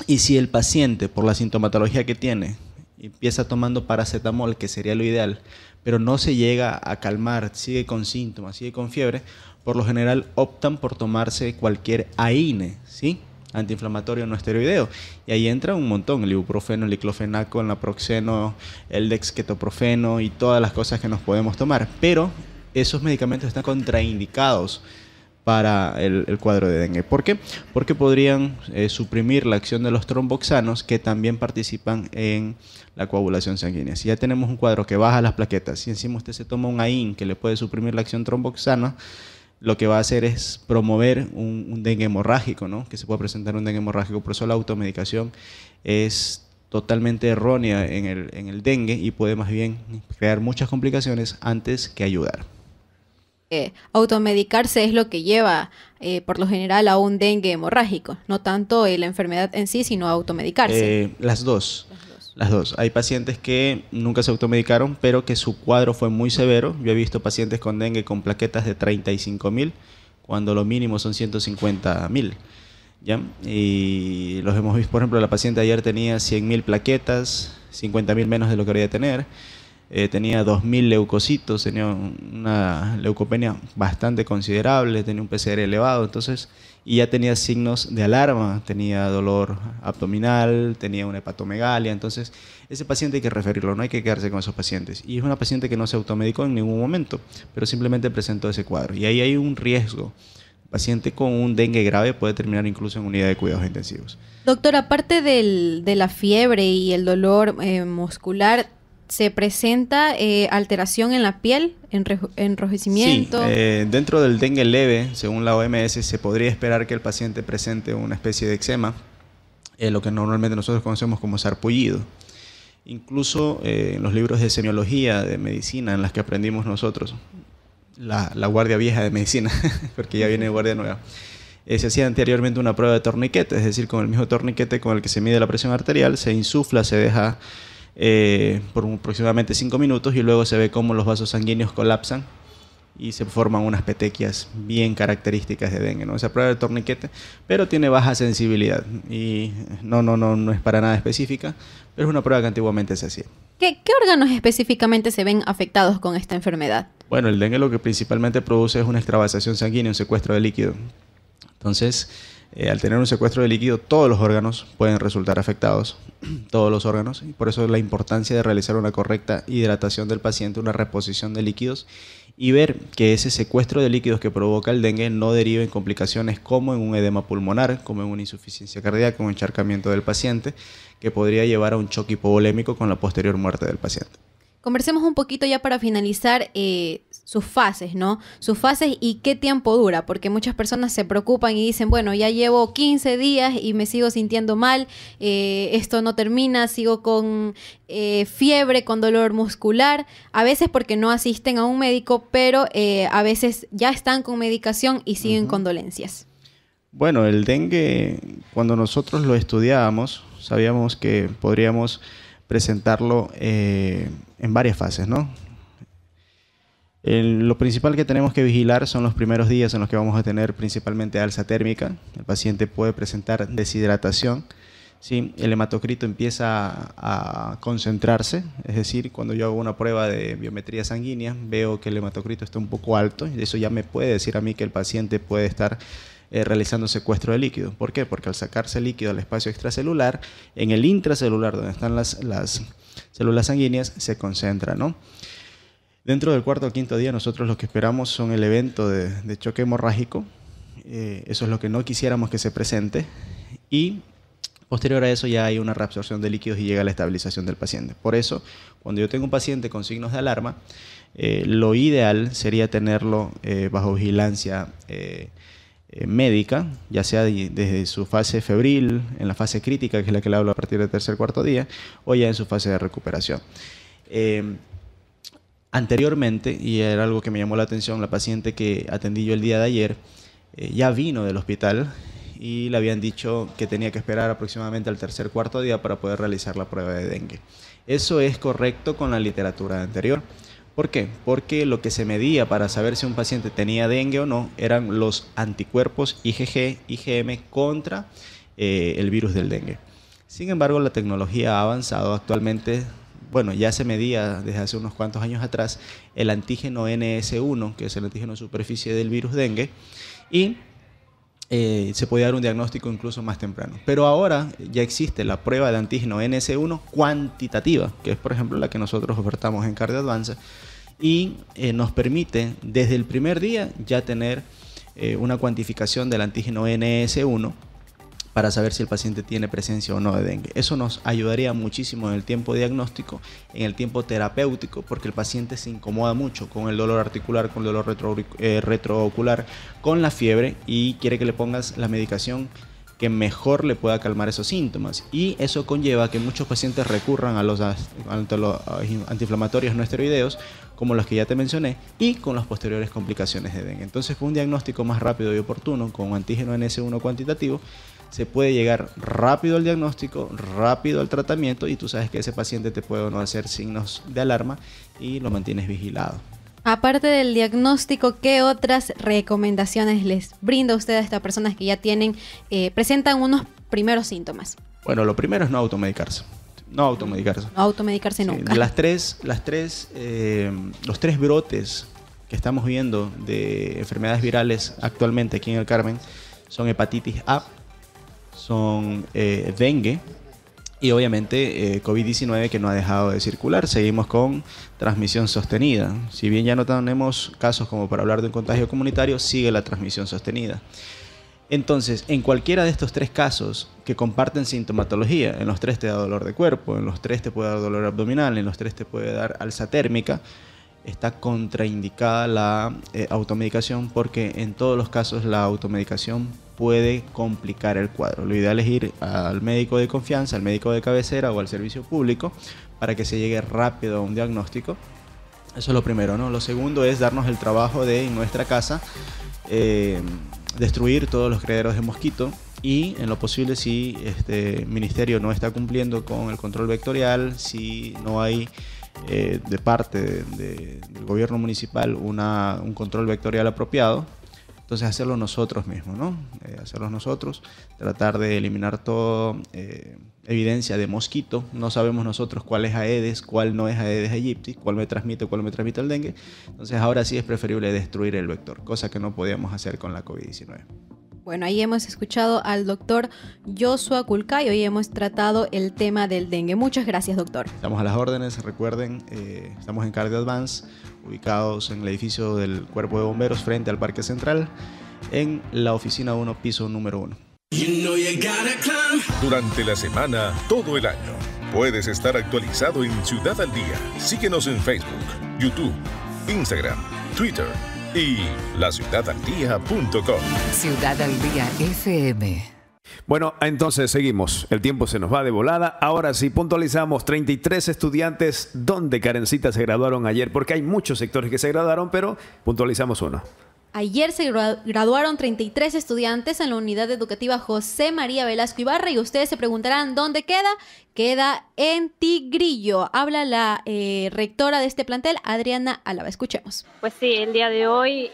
Y si el paciente, por la sintomatología que tiene, empieza tomando paracetamol, que sería lo ideal, pero no se llega a calmar, sigue con síntomas, sigue con fiebre, por lo general optan por tomarse cualquier AINE, ¿sí? antiinflamatorio no esteroideo. Y ahí entra un montón, el ibuprofeno, el diclofenaco, el naproxeno, el dexketoprofeno y todas las cosas que nos podemos tomar. Pero esos medicamentos están contraindicados para el, cuadro de dengue. ¿Por qué? Porque podrían eh, suprimir la acción de los tromboxanos que también participan en la coagulación sanguínea. Si ya tenemos un cuadro que baja las plaquetas y si encima usted se toma un AIN que le puede suprimir la acción tromboxana, lo que va a hacer es promover un, dengue hemorrágico, ¿no? que se puede presentar un dengue hemorrágico. Por eso la automedicación es totalmente errónea en el, dengue y puede más bien crear muchas complicaciones antes que ayudar. Eh, automedicarse es lo que lleva eh, por lo general a un dengue hemorrágico, no tanto la enfermedad en sí, sino automedicarse. Eh, las dos. Las dos. Hay pacientes que nunca se automedicaron, pero que su cuadro fue muy severo. Yo he visto pacientes con dengue con plaquetas de 35.000, cuando lo mínimo son 150.000. ¿Ya? Y los hemos visto, por ejemplo, la paciente ayer tenía 100.000 plaquetas, 50.000 menos de lo que debería tener. Eh, tenía tenía 2.000 leucocitos, tenía una leucopenia bastante considerable, tenía un PCR elevado, entonces y ya tenía signos de alarma, tenía dolor abdominal, tenía una hepatomegalia, entonces ese paciente hay que referirlo, no hay que quedarse con esos pacientes. Y es una paciente que no se automedicó en ningún momento, pero simplemente presentó ese cuadro. Y ahí hay un riesgo. paciente con un dengue grave puede terminar incluso en unidad de cuidados intensivos. Doctor, aparte del, de la fiebre y el dolor eh, muscular, se presenta eh, alteración en la piel, enrojecimiento. Eh, dentro del dengue leve, según la OMS, se podría esperar que el paciente presente una especie de eczema, eh, lo que normalmente nosotros conocemos como sarpullido. Incluso en los libros de semiología, de medicina, en las que aprendimos nosotros, la, la guardia vieja de medicina, porque ya viene guardia nueva, se hacía anteriormente una prueba de torniquete, es decir, con el mismo torniquete con el que se mide la presión arterial, se insufla, se deja eh, por aproximadamente 5 minutos y luego se ve cómo los vasos sanguíneos colapsan y se forman unas petequias bien características de dengue. ¿no? Se prueba del torniquete, pero tiene baja sensibilidad y no, no, no, no es para nada específica, pero es una prueba que antiguamente se hacía. ¿Qué, órganos específicamente se ven afectados con esta enfermedad? Bueno, el dengue lo que principalmente produce es una extravasación sanguínea, un secuestro de líquido. Entonces, eh, al tener un secuestro de líquido, todos los órganos pueden resultar afectados, todos los órganos, y por eso la importancia de realizar una correcta hidratación del paciente, una reposición de líquidos y ver que ese secuestro de líquidos que provoca el dengue no derive en complicaciones como en un edema pulmonar, como en una insuficiencia cardíaca, un encharcamiento del paciente, que podría llevar a un choque hipovolémico con la posterior muerte del paciente. Conversemos un poquito ya para finalizar eh, sus fases, ¿no? Sus fases y qué tiempo dura, porque muchas personas se preocupan y dicen, bueno, ya llevo 15 días y me sigo sintiendo mal, eh, esto no termina, sigo con eh, fiebre, con dolor muscular, a veces porque no asisten a un médico, pero a veces ya están con medicación y siguen con dolencias. Bueno, el dengue, cuando nosotros lo estudiábamos, sabíamos que podríamos presentarlo eh, en varias fases, ¿no? lo principal que tenemos que vigilar son los primeros días en los que vamos a tener principalmente alza térmica. El paciente puede presentar deshidratación. ¿sí? El hematocrito empieza a, a concentrarse, es decir, cuando yo hago una prueba de biometría sanguínea, veo que el hematocrito está un poco alto y eso ya me puede decir a mí que el paciente puede estar eh, realizando secuestro de líquido. ¿Por qué? Porque al sacarse líquido al espacio extracelular, en el intracelular donde están las, células sanguíneas, se concentra, Dentro del cuarto o quinto día nosotros lo que esperamos son el evento de, choque hemorrágico, eh, eso es lo que no quisiéramos que se presente, y posterior a eso ya hay una reabsorción de líquidos y llega a la estabilización del paciente. Por eso, cuando yo tengo un paciente con signos de alarma, eh, lo ideal sería tenerlo bajo vigilancia eh, médica, ya sea desde su fase febril, en la fase crítica, que es la que le hablo a partir del tercer cuarto día, o ya en su fase de recuperación. Em, anteriormente, y era algo que me llamó la atención, la paciente que atendí yo el día de ayer eh, ya vino del hospital y le habían dicho que tenía que esperar aproximadamente al tercer cuarto día para poder realizar la prueba de dengue. Eso es correcto con la literatura anterior. ¿Por qué? Porque lo que se medía para saber si un paciente tenía dengue o no eran los anticuerpos IgG, IgM contra eh, el virus del dengue. Sin embargo, la tecnología ha avanzado actualmente. Bueno, ya se medía desde hace unos cuantos años atrás el antígeno NS1, que es el antígeno de superficie del virus dengue, y eh, se podía dar un diagnóstico incluso más temprano. Pero ahora ya existe la prueba de antígeno NS1 cuantitativa, que es por ejemplo la que nosotros ofertamos en Cardio y eh, nos permite desde el primer día ya tener eh, una cuantificación del antígeno NS1 para saber si el paciente tiene presencia o no de dengue. Eso nos ayudaría muchísimo en el tiempo diagnóstico, en el tiempo terapéutico, porque el paciente se incomoda mucho con el dolor articular, con el dolor eh, retroocular, con la fiebre y quiere que le pongas la medicación que mejor le pueda calmar esos síntomas. Y eso conlleva que muchos pacientes recurran a los, antiinflamatorios no esteroideos, como los que ya te mencioné, y con las posteriores complicaciones de dengue. Entonces, con un diagnóstico más rápido y oportuno, con antígeno NS1 cuantitativo, se puede llegar rápido al diagnóstico, rápido al tratamiento y tú sabes que ese paciente te puede o no hacer signos de alarma y lo mantienes vigilado. Aparte del diagnóstico, ¿qué otras recomendaciones les brinda usted a estas personas que ya tienen, eh, presentan unos primeros síntomas? Bueno, lo primero es no automedicarse. No automedicarse. No automedicarse nunca. Las tres, las tres, eh, los tres brotes que estamos viendo de enfermedades virales actualmente aquí en el Carmen son hepatitis A, son eh, dengue y obviamente eh, COVID-19 que no ha dejado de circular. Seguimos con transmisión sostenida. Si bien ya no tenemos casos como para hablar de un contagio comunitario, sigue la transmisión sostenida. Entonces, en cualquiera de estos tres casos que comparten sintomatología, en los tres te da dolor de cuerpo, en los tres te puede dar dolor abdominal, en los tres te puede dar alza térmica, está contraindicada la eh, automedicación porque en todos los casos la automedicación puede complicar el cuadro. Lo ideal es ir al médico de confianza, al médico de cabecera o al servicio público para que se llegue rápido a un diagnóstico. Eso es lo primero, ¿no? Lo segundo es darnos el trabajo de en nuestra casa eh, destruir todos los crederos de mosquito y en lo posible si este ministerio no está cumpliendo con el control vectorial, si no hay eh, de parte del gobierno municipal un control vectorial apropiado. Entonces hacerlo nosotros mismos, ¿no? Eh, hacerlo nosotros, tratar de eliminar toda eh, evidencia de mosquito. No sabemos nosotros cuál es Aedes, cuál no es Aedes aegypti, cuál me transmite, cuál me transmite el dengue. Entonces ahora sí es preferible destruir el vector, cosa que no podíamos hacer con la COVID-19. Bueno, ahí hemos escuchado al doctor Joshua y hoy hemos tratado el tema del dengue. Muchas gracias, doctor. Estamos a las órdenes, recuerden, eh, estamos en Cardio Advance, ubicados en el edificio del Cuerpo de Bomberos frente al Parque Central, en la oficina 1, piso número 1. Durante la semana, todo el año, puedes estar actualizado en Ciudad al Día. Síguenos en Facebook, YouTube, Instagram, Twitter y laciudadaldía.com. Ciudad al FM. Bueno, entonces seguimos. El tiempo se nos va de volada. Ahora sí, puntualizamos 33 estudiantes donde Carencita se graduaron ayer, porque hay muchos sectores que se graduaron, pero puntualizamos uno. Ayer se graduaron 33 estudiantes en la unidad educativa José María Velasco Ibarra y ustedes se preguntarán dónde queda. Queda en Tigrillo. Habla la eh, rectora de este plantel, Adriana Álava. Escuchemos. Pues sí, el día de hoy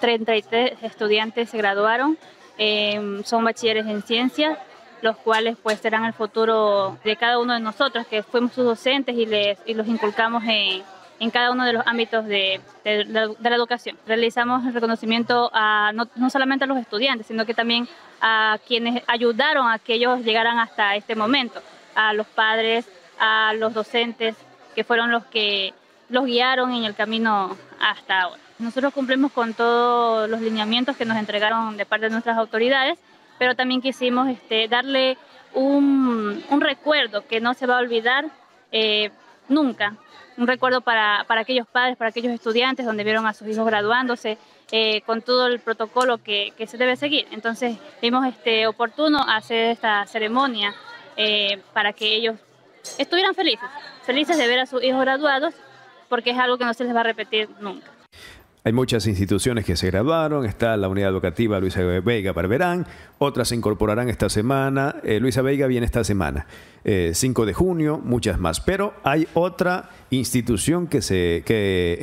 33 em, estudiantes se graduaron. Em, son bachilleres en ciencias, los cuales pues serán el futuro de cada uno de nosotros que fuimos sus docentes y, les, y los inculcamos en en cada uno de los ámbitos de, la educación. Realizamos el reconocimiento no, solamente a los estudiantes, sino que también a quienes ayudaron a que ellos llegaran hasta este momento, a los padres, a los docentes, que fueron los que los guiaron en el camino hasta ahora. Nosotros cumplimos con todos los lineamientos que nos entregaron de parte de nuestras autoridades, pero también quisimos este, darle un, recuerdo que no se va a olvidar eh, nunca un recuerdo para, aquellos padres, para aquellos estudiantes donde vieron a sus hijos graduándose eh, con todo el protocolo que, se debe seguir. Entonces vimos este, oportuno hacer esta ceremonia eh, para que ellos estuvieran felices, felices de ver a sus hijos graduados, porque es algo que no se les va a repetir nunca. Hay muchas instituciones que se graduaron, está la unidad educativa Luisa Veiga Barberán, otras se incorporarán esta semana, eh, Luisa Veiga viene esta semana, 5 eh, de junio, muchas más, pero hay otra institución que, se,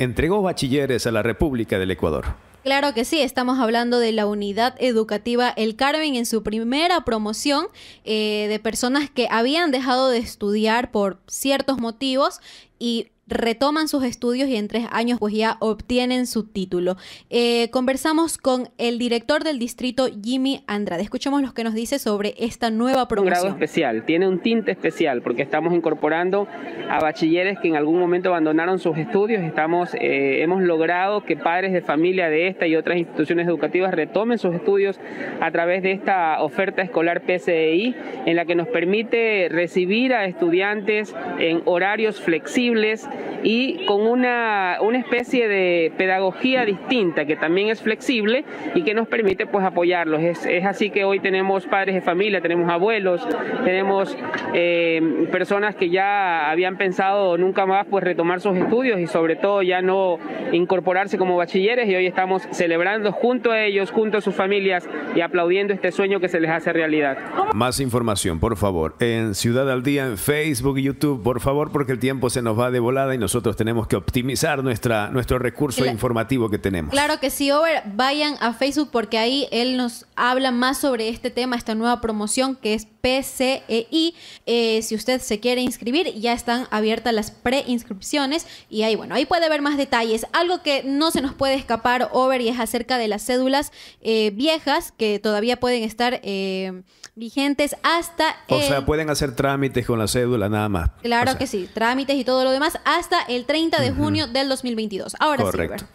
entregó bachilleres a la República del Ecuador. Claro que sí, estamos hablando de la unidad educativa El Carmen en su primera promoción eh, de personas que habían dejado de estudiar por ciertos motivos y retoman sus estudios y en tres años pues ya obtienen su título. Eh, conversamos con el director del distrito, Jimmy Andrade. Escuchemos lo que nos dice sobre esta nueva promoción. Un grado especial, tiene un tinte especial porque estamos incorporando a bachilleres que en algún momento abandonaron sus estudios. Estamos, eh, hemos logrado que padres de familia de esta y otras instituciones educativas retomen sus estudios a través de esta oferta escolar PCI en la que nos permite recibir a estudiantes en horarios flexibles y con una, especie de pedagogía distinta que también es flexible y que nos permite pues apoyarlos. Es, así que hoy tenemos padres de familia, tenemos abuelos, tenemos eh, personas que ya habían pensado nunca más pues retomar sus estudios y sobre todo ya no incorporarse como bachilleres y hoy estamos celebrando junto a ellos, junto a sus familias y aplaudiendo este sueño que se les hace realidad. Más información, por favor, en Ciudad al Día, en Facebook y YouTube, por favor, porque el tiempo se nos va de volar y nosotros tenemos que optimizar nuestra, nuestro recurso informativo que tenemos. Claro que sí, Over, vayan a Facebook porque ahí él nos habla más sobre este tema, esta nueva promoción que es PCEI. Eh, si usted se quiere inscribir, ya están abiertas las preinscripciones y ahí, bueno, ahí puede ver más detalles. Algo que no se nos puede escapar, Over, y es acerca de las cédulas eh, viejas que todavía pueden estar... Eh, vigentes hasta... O sea, pueden hacer trámites con la cédula nada más. Claro que sí, trámites y todo lo demás hasta el 30 de junio del 2022. Ahora sí.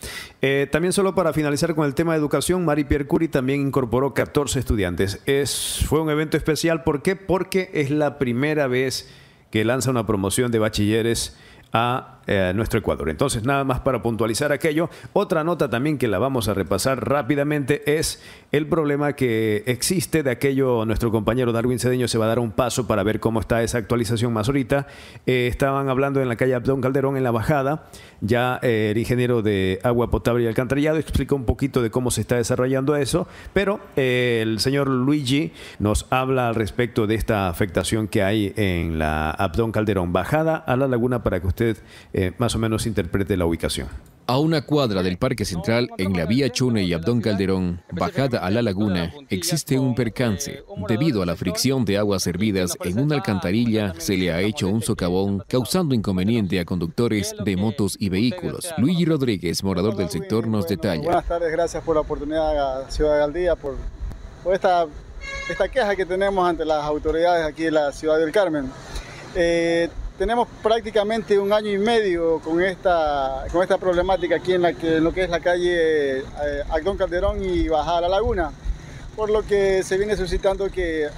Eh, también solo para finalizar con el tema de educación, Mari Piercuri también incorporó 14 estudiantes. Es, fue un evento especial, ¿por qué? Porque es la primera vez que lanza una promoción de bachilleres a eh, nuestro Ecuador. Entonces, nada más para puntualizar aquello, otra nota también que la vamos a repasar rápidamente es el problema que existe de aquello, nuestro compañero Darwin Cedeño se va a dar un paso para ver cómo está esa actualización más ahorita. Eh, estaban hablando en la calle Abdón Calderón, en la bajada, ya eh, el ingeniero de agua potable y alcantarillado explicó un poquito de cómo se está desarrollando eso, pero el señor Luigi nos habla al respecto de esta afectación que hay en la Abdón Calderón, bajada a la laguna para que usted más o menos interprete la ubicación. A una cuadra del Parque Central, en la vía Chune y Abdón Calderón, bajada a la laguna, existe un percance. Debido a la fricción de aguas hervidas en una alcantarilla, se le ha hecho un socavón, causando inconveniente a conductores de motos y vehículos. Luigi Rodríguez, morador del sector, nos detalla. Buenas tardes, gracias por la oportunidad a Ciudad Galdía, por, por esta, esta queja que tenemos ante las autoridades aquí de la Ciudad del Carmen. Eh, tenemos prácticamente un año y medio con esta, con esta problemática aquí en, lo que es la calle eh, Calderón y Bajada la Laguna, por lo que se viene suscitando que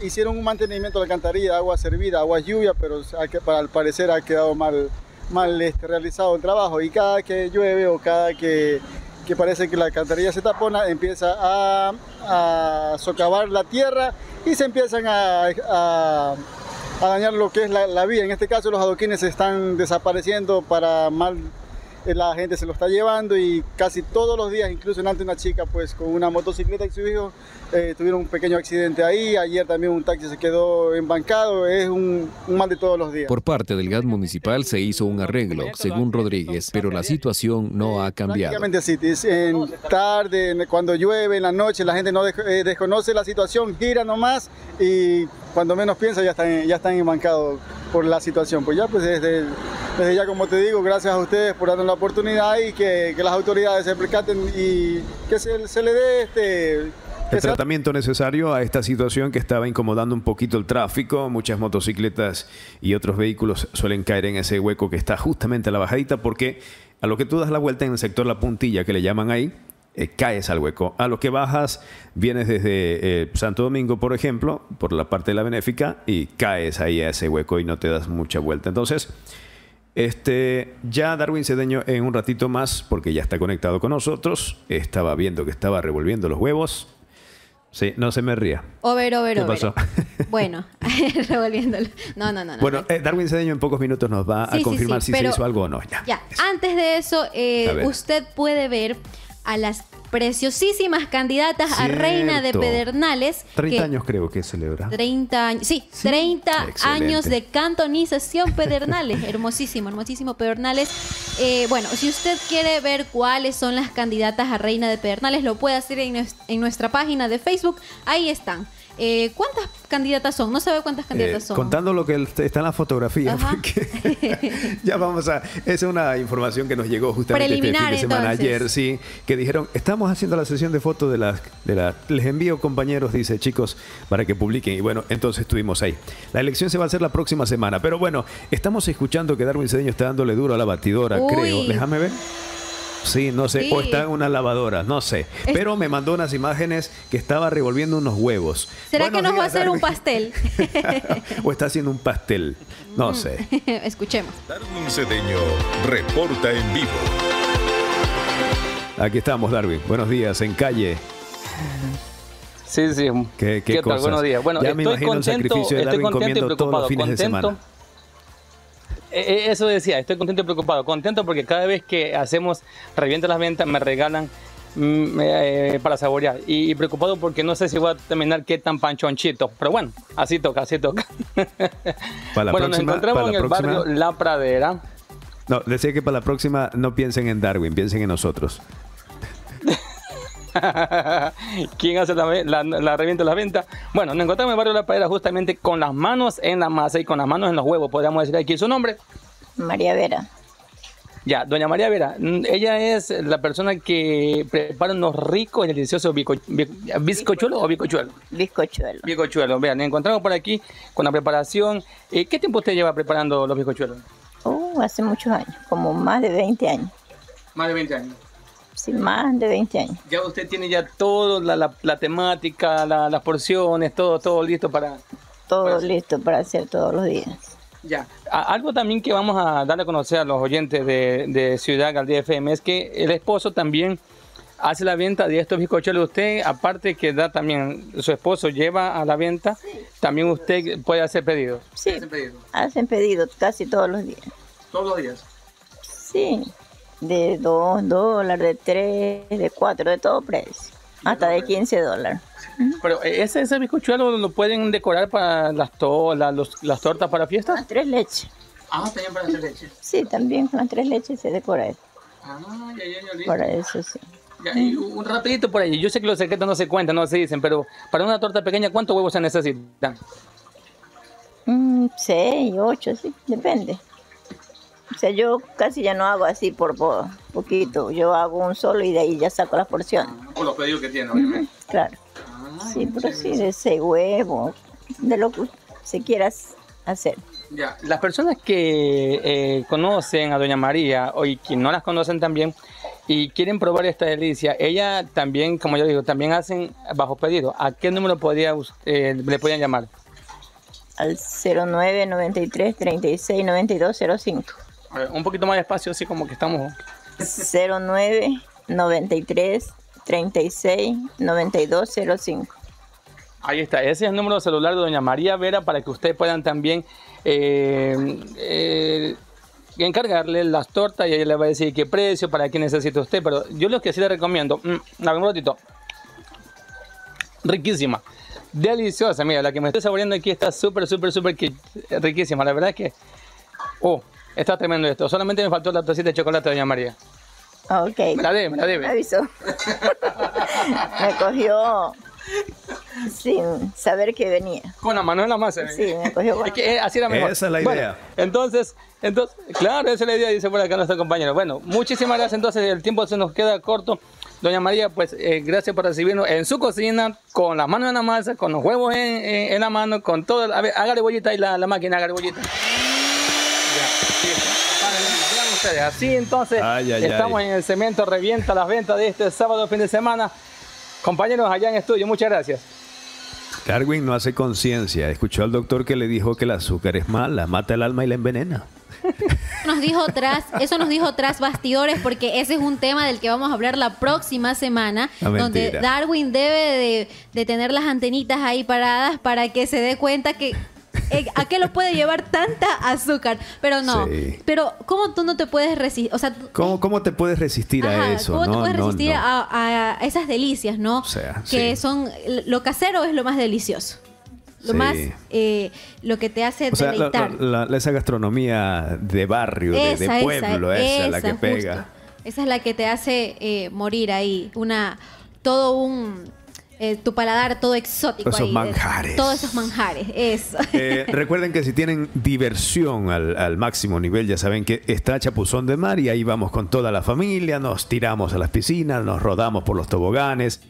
hicieron un mantenimiento de la alcantarilla, agua servida, agua lluvia, pero para al parecer ha quedado mal, mal este, realizado el trabajo y cada que llueve o cada que, parece que la alcantarilla se tapona empieza a, socavar la tierra y se empiezan a a dañar lo que es la, la vía. En este caso los adoquines están desapareciendo para mal eh, la gente se lo está llevando y casi todos los días, incluso en una chica pues con una motocicleta y su hijo eh, tuvieron un pequeño accidente ahí, ayer también un taxi se quedó embancado, es un, mal de todos los días. Por parte del GAT municipal se hizo un arreglo, según Rodríguez, pero la situación no ha cambiado. Sí, en tarde, cuando llueve, en la noche, la gente no eh, desconoce la situación, gira nomás y cuando menos piensa ya están, ya están embancados por la situación. Pues ya, pues desde, desde, ya, como te digo, gracias a ustedes por darnos la oportunidad y que, que las autoridades se percaten y que se, se le dé este el tratamiento necesario a esta situación que estaba incomodando un poquito el tráfico. Muchas motocicletas y otros vehículos suelen caer en ese hueco que está justamente a la bajadita porque a lo que tú das la vuelta en el sector La Puntilla, que le llaman ahí, eh, caes al hueco. A lo que bajas, vienes desde eh, Santo Domingo, por ejemplo, por la parte de la benéfica, y caes ahí a ese hueco y no te das mucha vuelta. Entonces, este, ya Darwin Cedeño en un ratito más, porque ya está conectado con nosotros, estaba viendo que estaba revolviendo los huevos. Sí, no se me ría. Over, over, ¿Qué Bueno, revolviéndolo. No, no, no. bueno, eh, Darwin Cedeño en pocos minutos nos va a confirmar si se hizo algo o no. Ya, antes de eso, usted puede ver a las preciosísimas candidatas a Reina de Pedernales. 30 años creo que celebra. 30 años, sí, 30 años de cantonización Pedernales. hermosísimo, hermosísimo Pedernales. Eh, bueno, si usted quiere ver cuáles son las candidatas a Reina de Pedernales, lo puede hacer en nuestra página de Facebook. Ahí están. Eh, ¿Cuántas candidatas son? No sabe cuántas eh, candidatas son. Contando lo que está en la fotografía, ya vamos a. Esa es una información que nos llegó justamente este fin de semana ayer, sí, que dijeron: estamos haciendo la sesión de fotos de las. les envío, compañeros, dice chicos, para que publiquen. Y bueno, entonces estuvimos ahí. La elección se va a hacer la próxima semana, pero bueno, estamos escuchando que Darwin Cedeño está dándole duro a la batidora, creo. Déjame ver. Sí, no sé, o está en una lavadora, no sé. Pero me mandó unas imágenes que estaba revolviendo unos huevos. ¿Será que nos va a hacer un pastel? o está haciendo un pastel, no mm. sé. Escuchemos. Darwin Cedeño reporta en vivo. Aquí estamos, Darwin. Buenos días, en calle. Sí, sí. ¿Qué, qué, ¿Qué tal? Buenos días. Bueno, ya estoy me imagino contento, el sacrificio de Darwin contento comiendo preocupado. Todos los fines contento. de semana eh, eh, eso decía, estoy contento y preocupado. Contento porque cada vez que hacemos revienta las ventas, me regalan mm, eh, para saborear. Y, preocupado porque no sé si voy a terminar qué tan panchonchito. Pero bueno, así toca, así toca. bueno, nos encontramos en el barrio La Pradera. No, decía que para la próxima no piensen en Darwin, piensen en nosotros. ¿Quién hace la, la, la, venta? las ventas? Bueno, nos encontramos en el barrio La Padera justamente con las manos en la masa y con las manos en los huevos. Podríamos decir aquí su nombre. María Vera. Ya, doña María Vera, mm, ella es la persona que prepara unos ricos y deliciosos bizcochuelos o bizcochuelo. Bizcochuelo. Bizcochuelo, vean, nos encontramos por aquí con la preparación. Eh, ¿Qué tiempo usted lleva preparando los bizcochuelos? Oh, hace muchos años, como más de 20 años. Más de 20 años más de 20 años. Ya usted tiene ya toda la, temática, las porciones, todo, todo listo para... Todo listo para hacer todos los días. Ya, algo también que vamos a darle a conocer a los oyentes de, Ciudad Galdía FM es que el esposo también hace la venta de estos bizcochuelos. Usted, aparte que da también, su esposo lleva a la venta, también usted puede hacer pedidos. Sí, hacen pedidos. Hacen pedidos casi todos los días. ¿Todos los días? Sí de 2 dólares, de 3, de 4, de todo precio. Hasta de 15 dólares. Pero e-, ese, ese bizcochuelo lo pueden decorar para las, tolas, las tortas para fiestas. Las tres leches. Ah, también para tres leches. Sí, también con las tres leches se decora eso. Ah, ya, ya, ya. Para eso, sí. Mm. un rapidito por ahí. Yo sé que los secretos no se cuentan, no se dicen, pero para una torta pequeña, ¿cuántos huevos se necesitan? Mm, seis, ocho, sí, depende. O sea, yo casi ya no hago así por poquito. Yo hago un solo y de ahí ya saco las porciones. Por los pedidos que tiene, obviamente. claro. Ah, sí, pero sí, de ese huevo, de lo que se quieras hacer. Ya. Las personas que eh, conocen a Doña María o y que no las conocen también y quieren probar esta delicia, ella también, como yo digo, también hacen bajo pedido. ¿A qué número eh, le podían llamar? Al 0993 36 9205. Eh, un poquito más de espacio así como que estamos. 09 93 36 92 05. Ahí está, ese es el número de celular de doña María Vera para que ustedes puedan también eh, eh, encargarle las tortas y ella le va a decir qué precio, para qué necesita usted. Pero yo lo que sí le recomiendo, mm, un ratito, riquísima, deliciosa, mira, la que me estoy saboreando aquí está súper, súper, súper riquísima. La verdad es que, oh, Está tremendo esto. Solamente me faltó la tacita de chocolate, doña María. Ah, ok. Me la debe, me la debe. Me avisó. me cogió sin saber que venía. Con la mano en la masa. Sí, me cogió así era mejor. Esa es la idea. entonces, entonces, claro, esa es la idea, dice por acá nuestro compañero. Bueno, muchísimas gracias. Entonces, el tiempo se nos queda corto. Doña María, pues eh, gracias por recibirnos en su cocina, con las manos en la masa, con los huevos en, la mano, con todo. A ver, hágale bollita y la, la máquina, hágale bollita. Así entonces estamos en el cemento revienta las ventas de este sábado fin de semana. Compañeros allá en estudio, muchas gracias. Darwin no hace conciencia. Escuchó al doctor que le dijo que el azúcar es mala, mata el alma y la envenena. Nos dijo tras, eso nos dijo tras bastidores porque ese es un tema del que vamos a hablar la próxima semana, ah, donde Darwin debe de, de tener las antenitas ahí paradas para que se dé cuenta que eh, ¿A qué lo puede llevar tanta azúcar? Pero no. Pero ¿cómo tú no te puedes resistir? ¿Cómo, te puedes resistir a eso? ¿Cómo no, puedes resistir A, esas delicias, no? O sea, que son... Lo casero es lo más delicioso. Lo más... Eh, lo que te hace o esa gastronomía de barrio, de, pueblo, esa, esa, la que pega. Esa es la que te hace eh, morir ahí. Una... Todo un eh, tu paladar todo exótico. Esos manjares. todos esos manjares, eso. Eh, recuerden que si tienen diversión al, al, máximo nivel, ya saben que está Chapuzón de Mar y ahí vamos con toda la familia, nos tiramos a las piscinas, nos rodamos por los toboganes,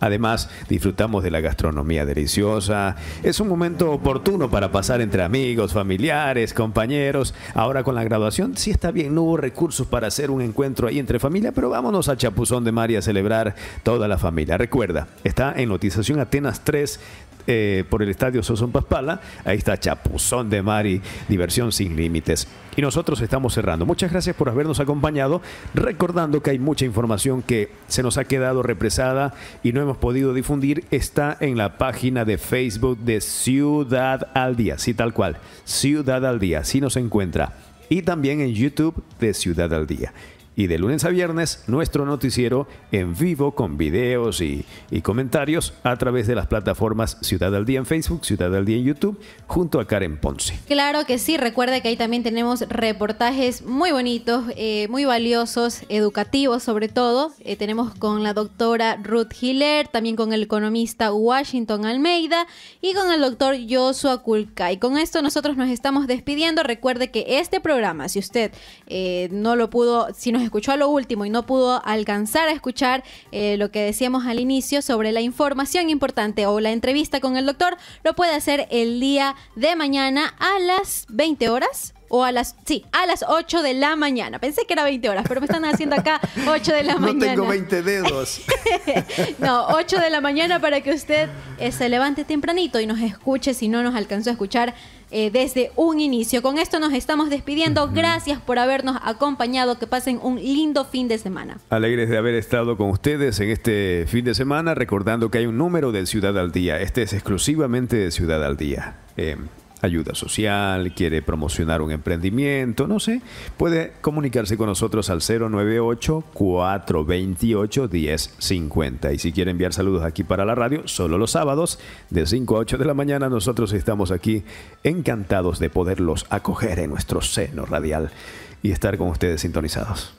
Además, disfrutamos de la gastronomía deliciosa. Es un momento oportuno para pasar entre amigos, familiares, compañeros. Ahora con la graduación, sí está bien, no hubo recursos para hacer un encuentro ahí entre familia, pero vámonos a Chapuzón de María a celebrar toda la familia. Recuerda, está en Notización Atenas 3 eh, por el estadio Sosón Paspala. Ahí está Chapuzón de mari diversión sin límites. Y nosotros estamos cerrando. Muchas gracias por habernos acompañado, recordando que hay mucha información que se nos ha quedado represada y no hemos podido difundir. Está en la página de Facebook de Ciudad al Día, sí, tal cual. Ciudad al Día, sí nos encuentra. Y también en YouTube de Ciudad al Día y de lunes a viernes nuestro noticiero en vivo con videos y, comentarios a través de las plataformas Ciudad al Día en Facebook, Ciudad al Día en YouTube, junto a Karen Ponce. Claro que sí, recuerde que ahí también tenemos reportajes muy bonitos, eh, muy valiosos, educativos sobre todo. Eh, tenemos con la doctora Ruth Hiller, también con el economista Washington Almeida y con el doctor Joshua y Con esto nosotros nos estamos despidiendo. Recuerde que este programa, si usted eh, no lo pudo, si nos escuchó a lo último y no pudo alcanzar a escuchar eh, lo que decíamos al inicio sobre la información importante o la entrevista con el doctor, lo puede hacer el día de mañana a las 20 horas o a las, sí, a las 8 de la mañana. Pensé que era 20 horas, pero me están haciendo acá 8 de la mañana. No tengo 20 dedos. no, 8 de la mañana para que usted eh, se levante tempranito y nos escuche si no nos alcanzó a escuchar eh, desde un inicio. Con esto nos estamos despidiendo. Gracias por habernos acompañado. Que pasen un lindo fin de semana. Alegres de haber estado con ustedes en este fin de semana, recordando que hay un número de Ciudad al Día. Este es exclusivamente de Ciudad al Día. Em, ayuda social, quiere promocionar un emprendimiento, no sé, puede comunicarse con nosotros al 098-428-1050. Y si quiere enviar saludos aquí para la radio, solo los sábados de 5 a 8 de la mañana, nosotros estamos aquí encantados de poderlos acoger en nuestro seno radial y estar con ustedes sintonizados.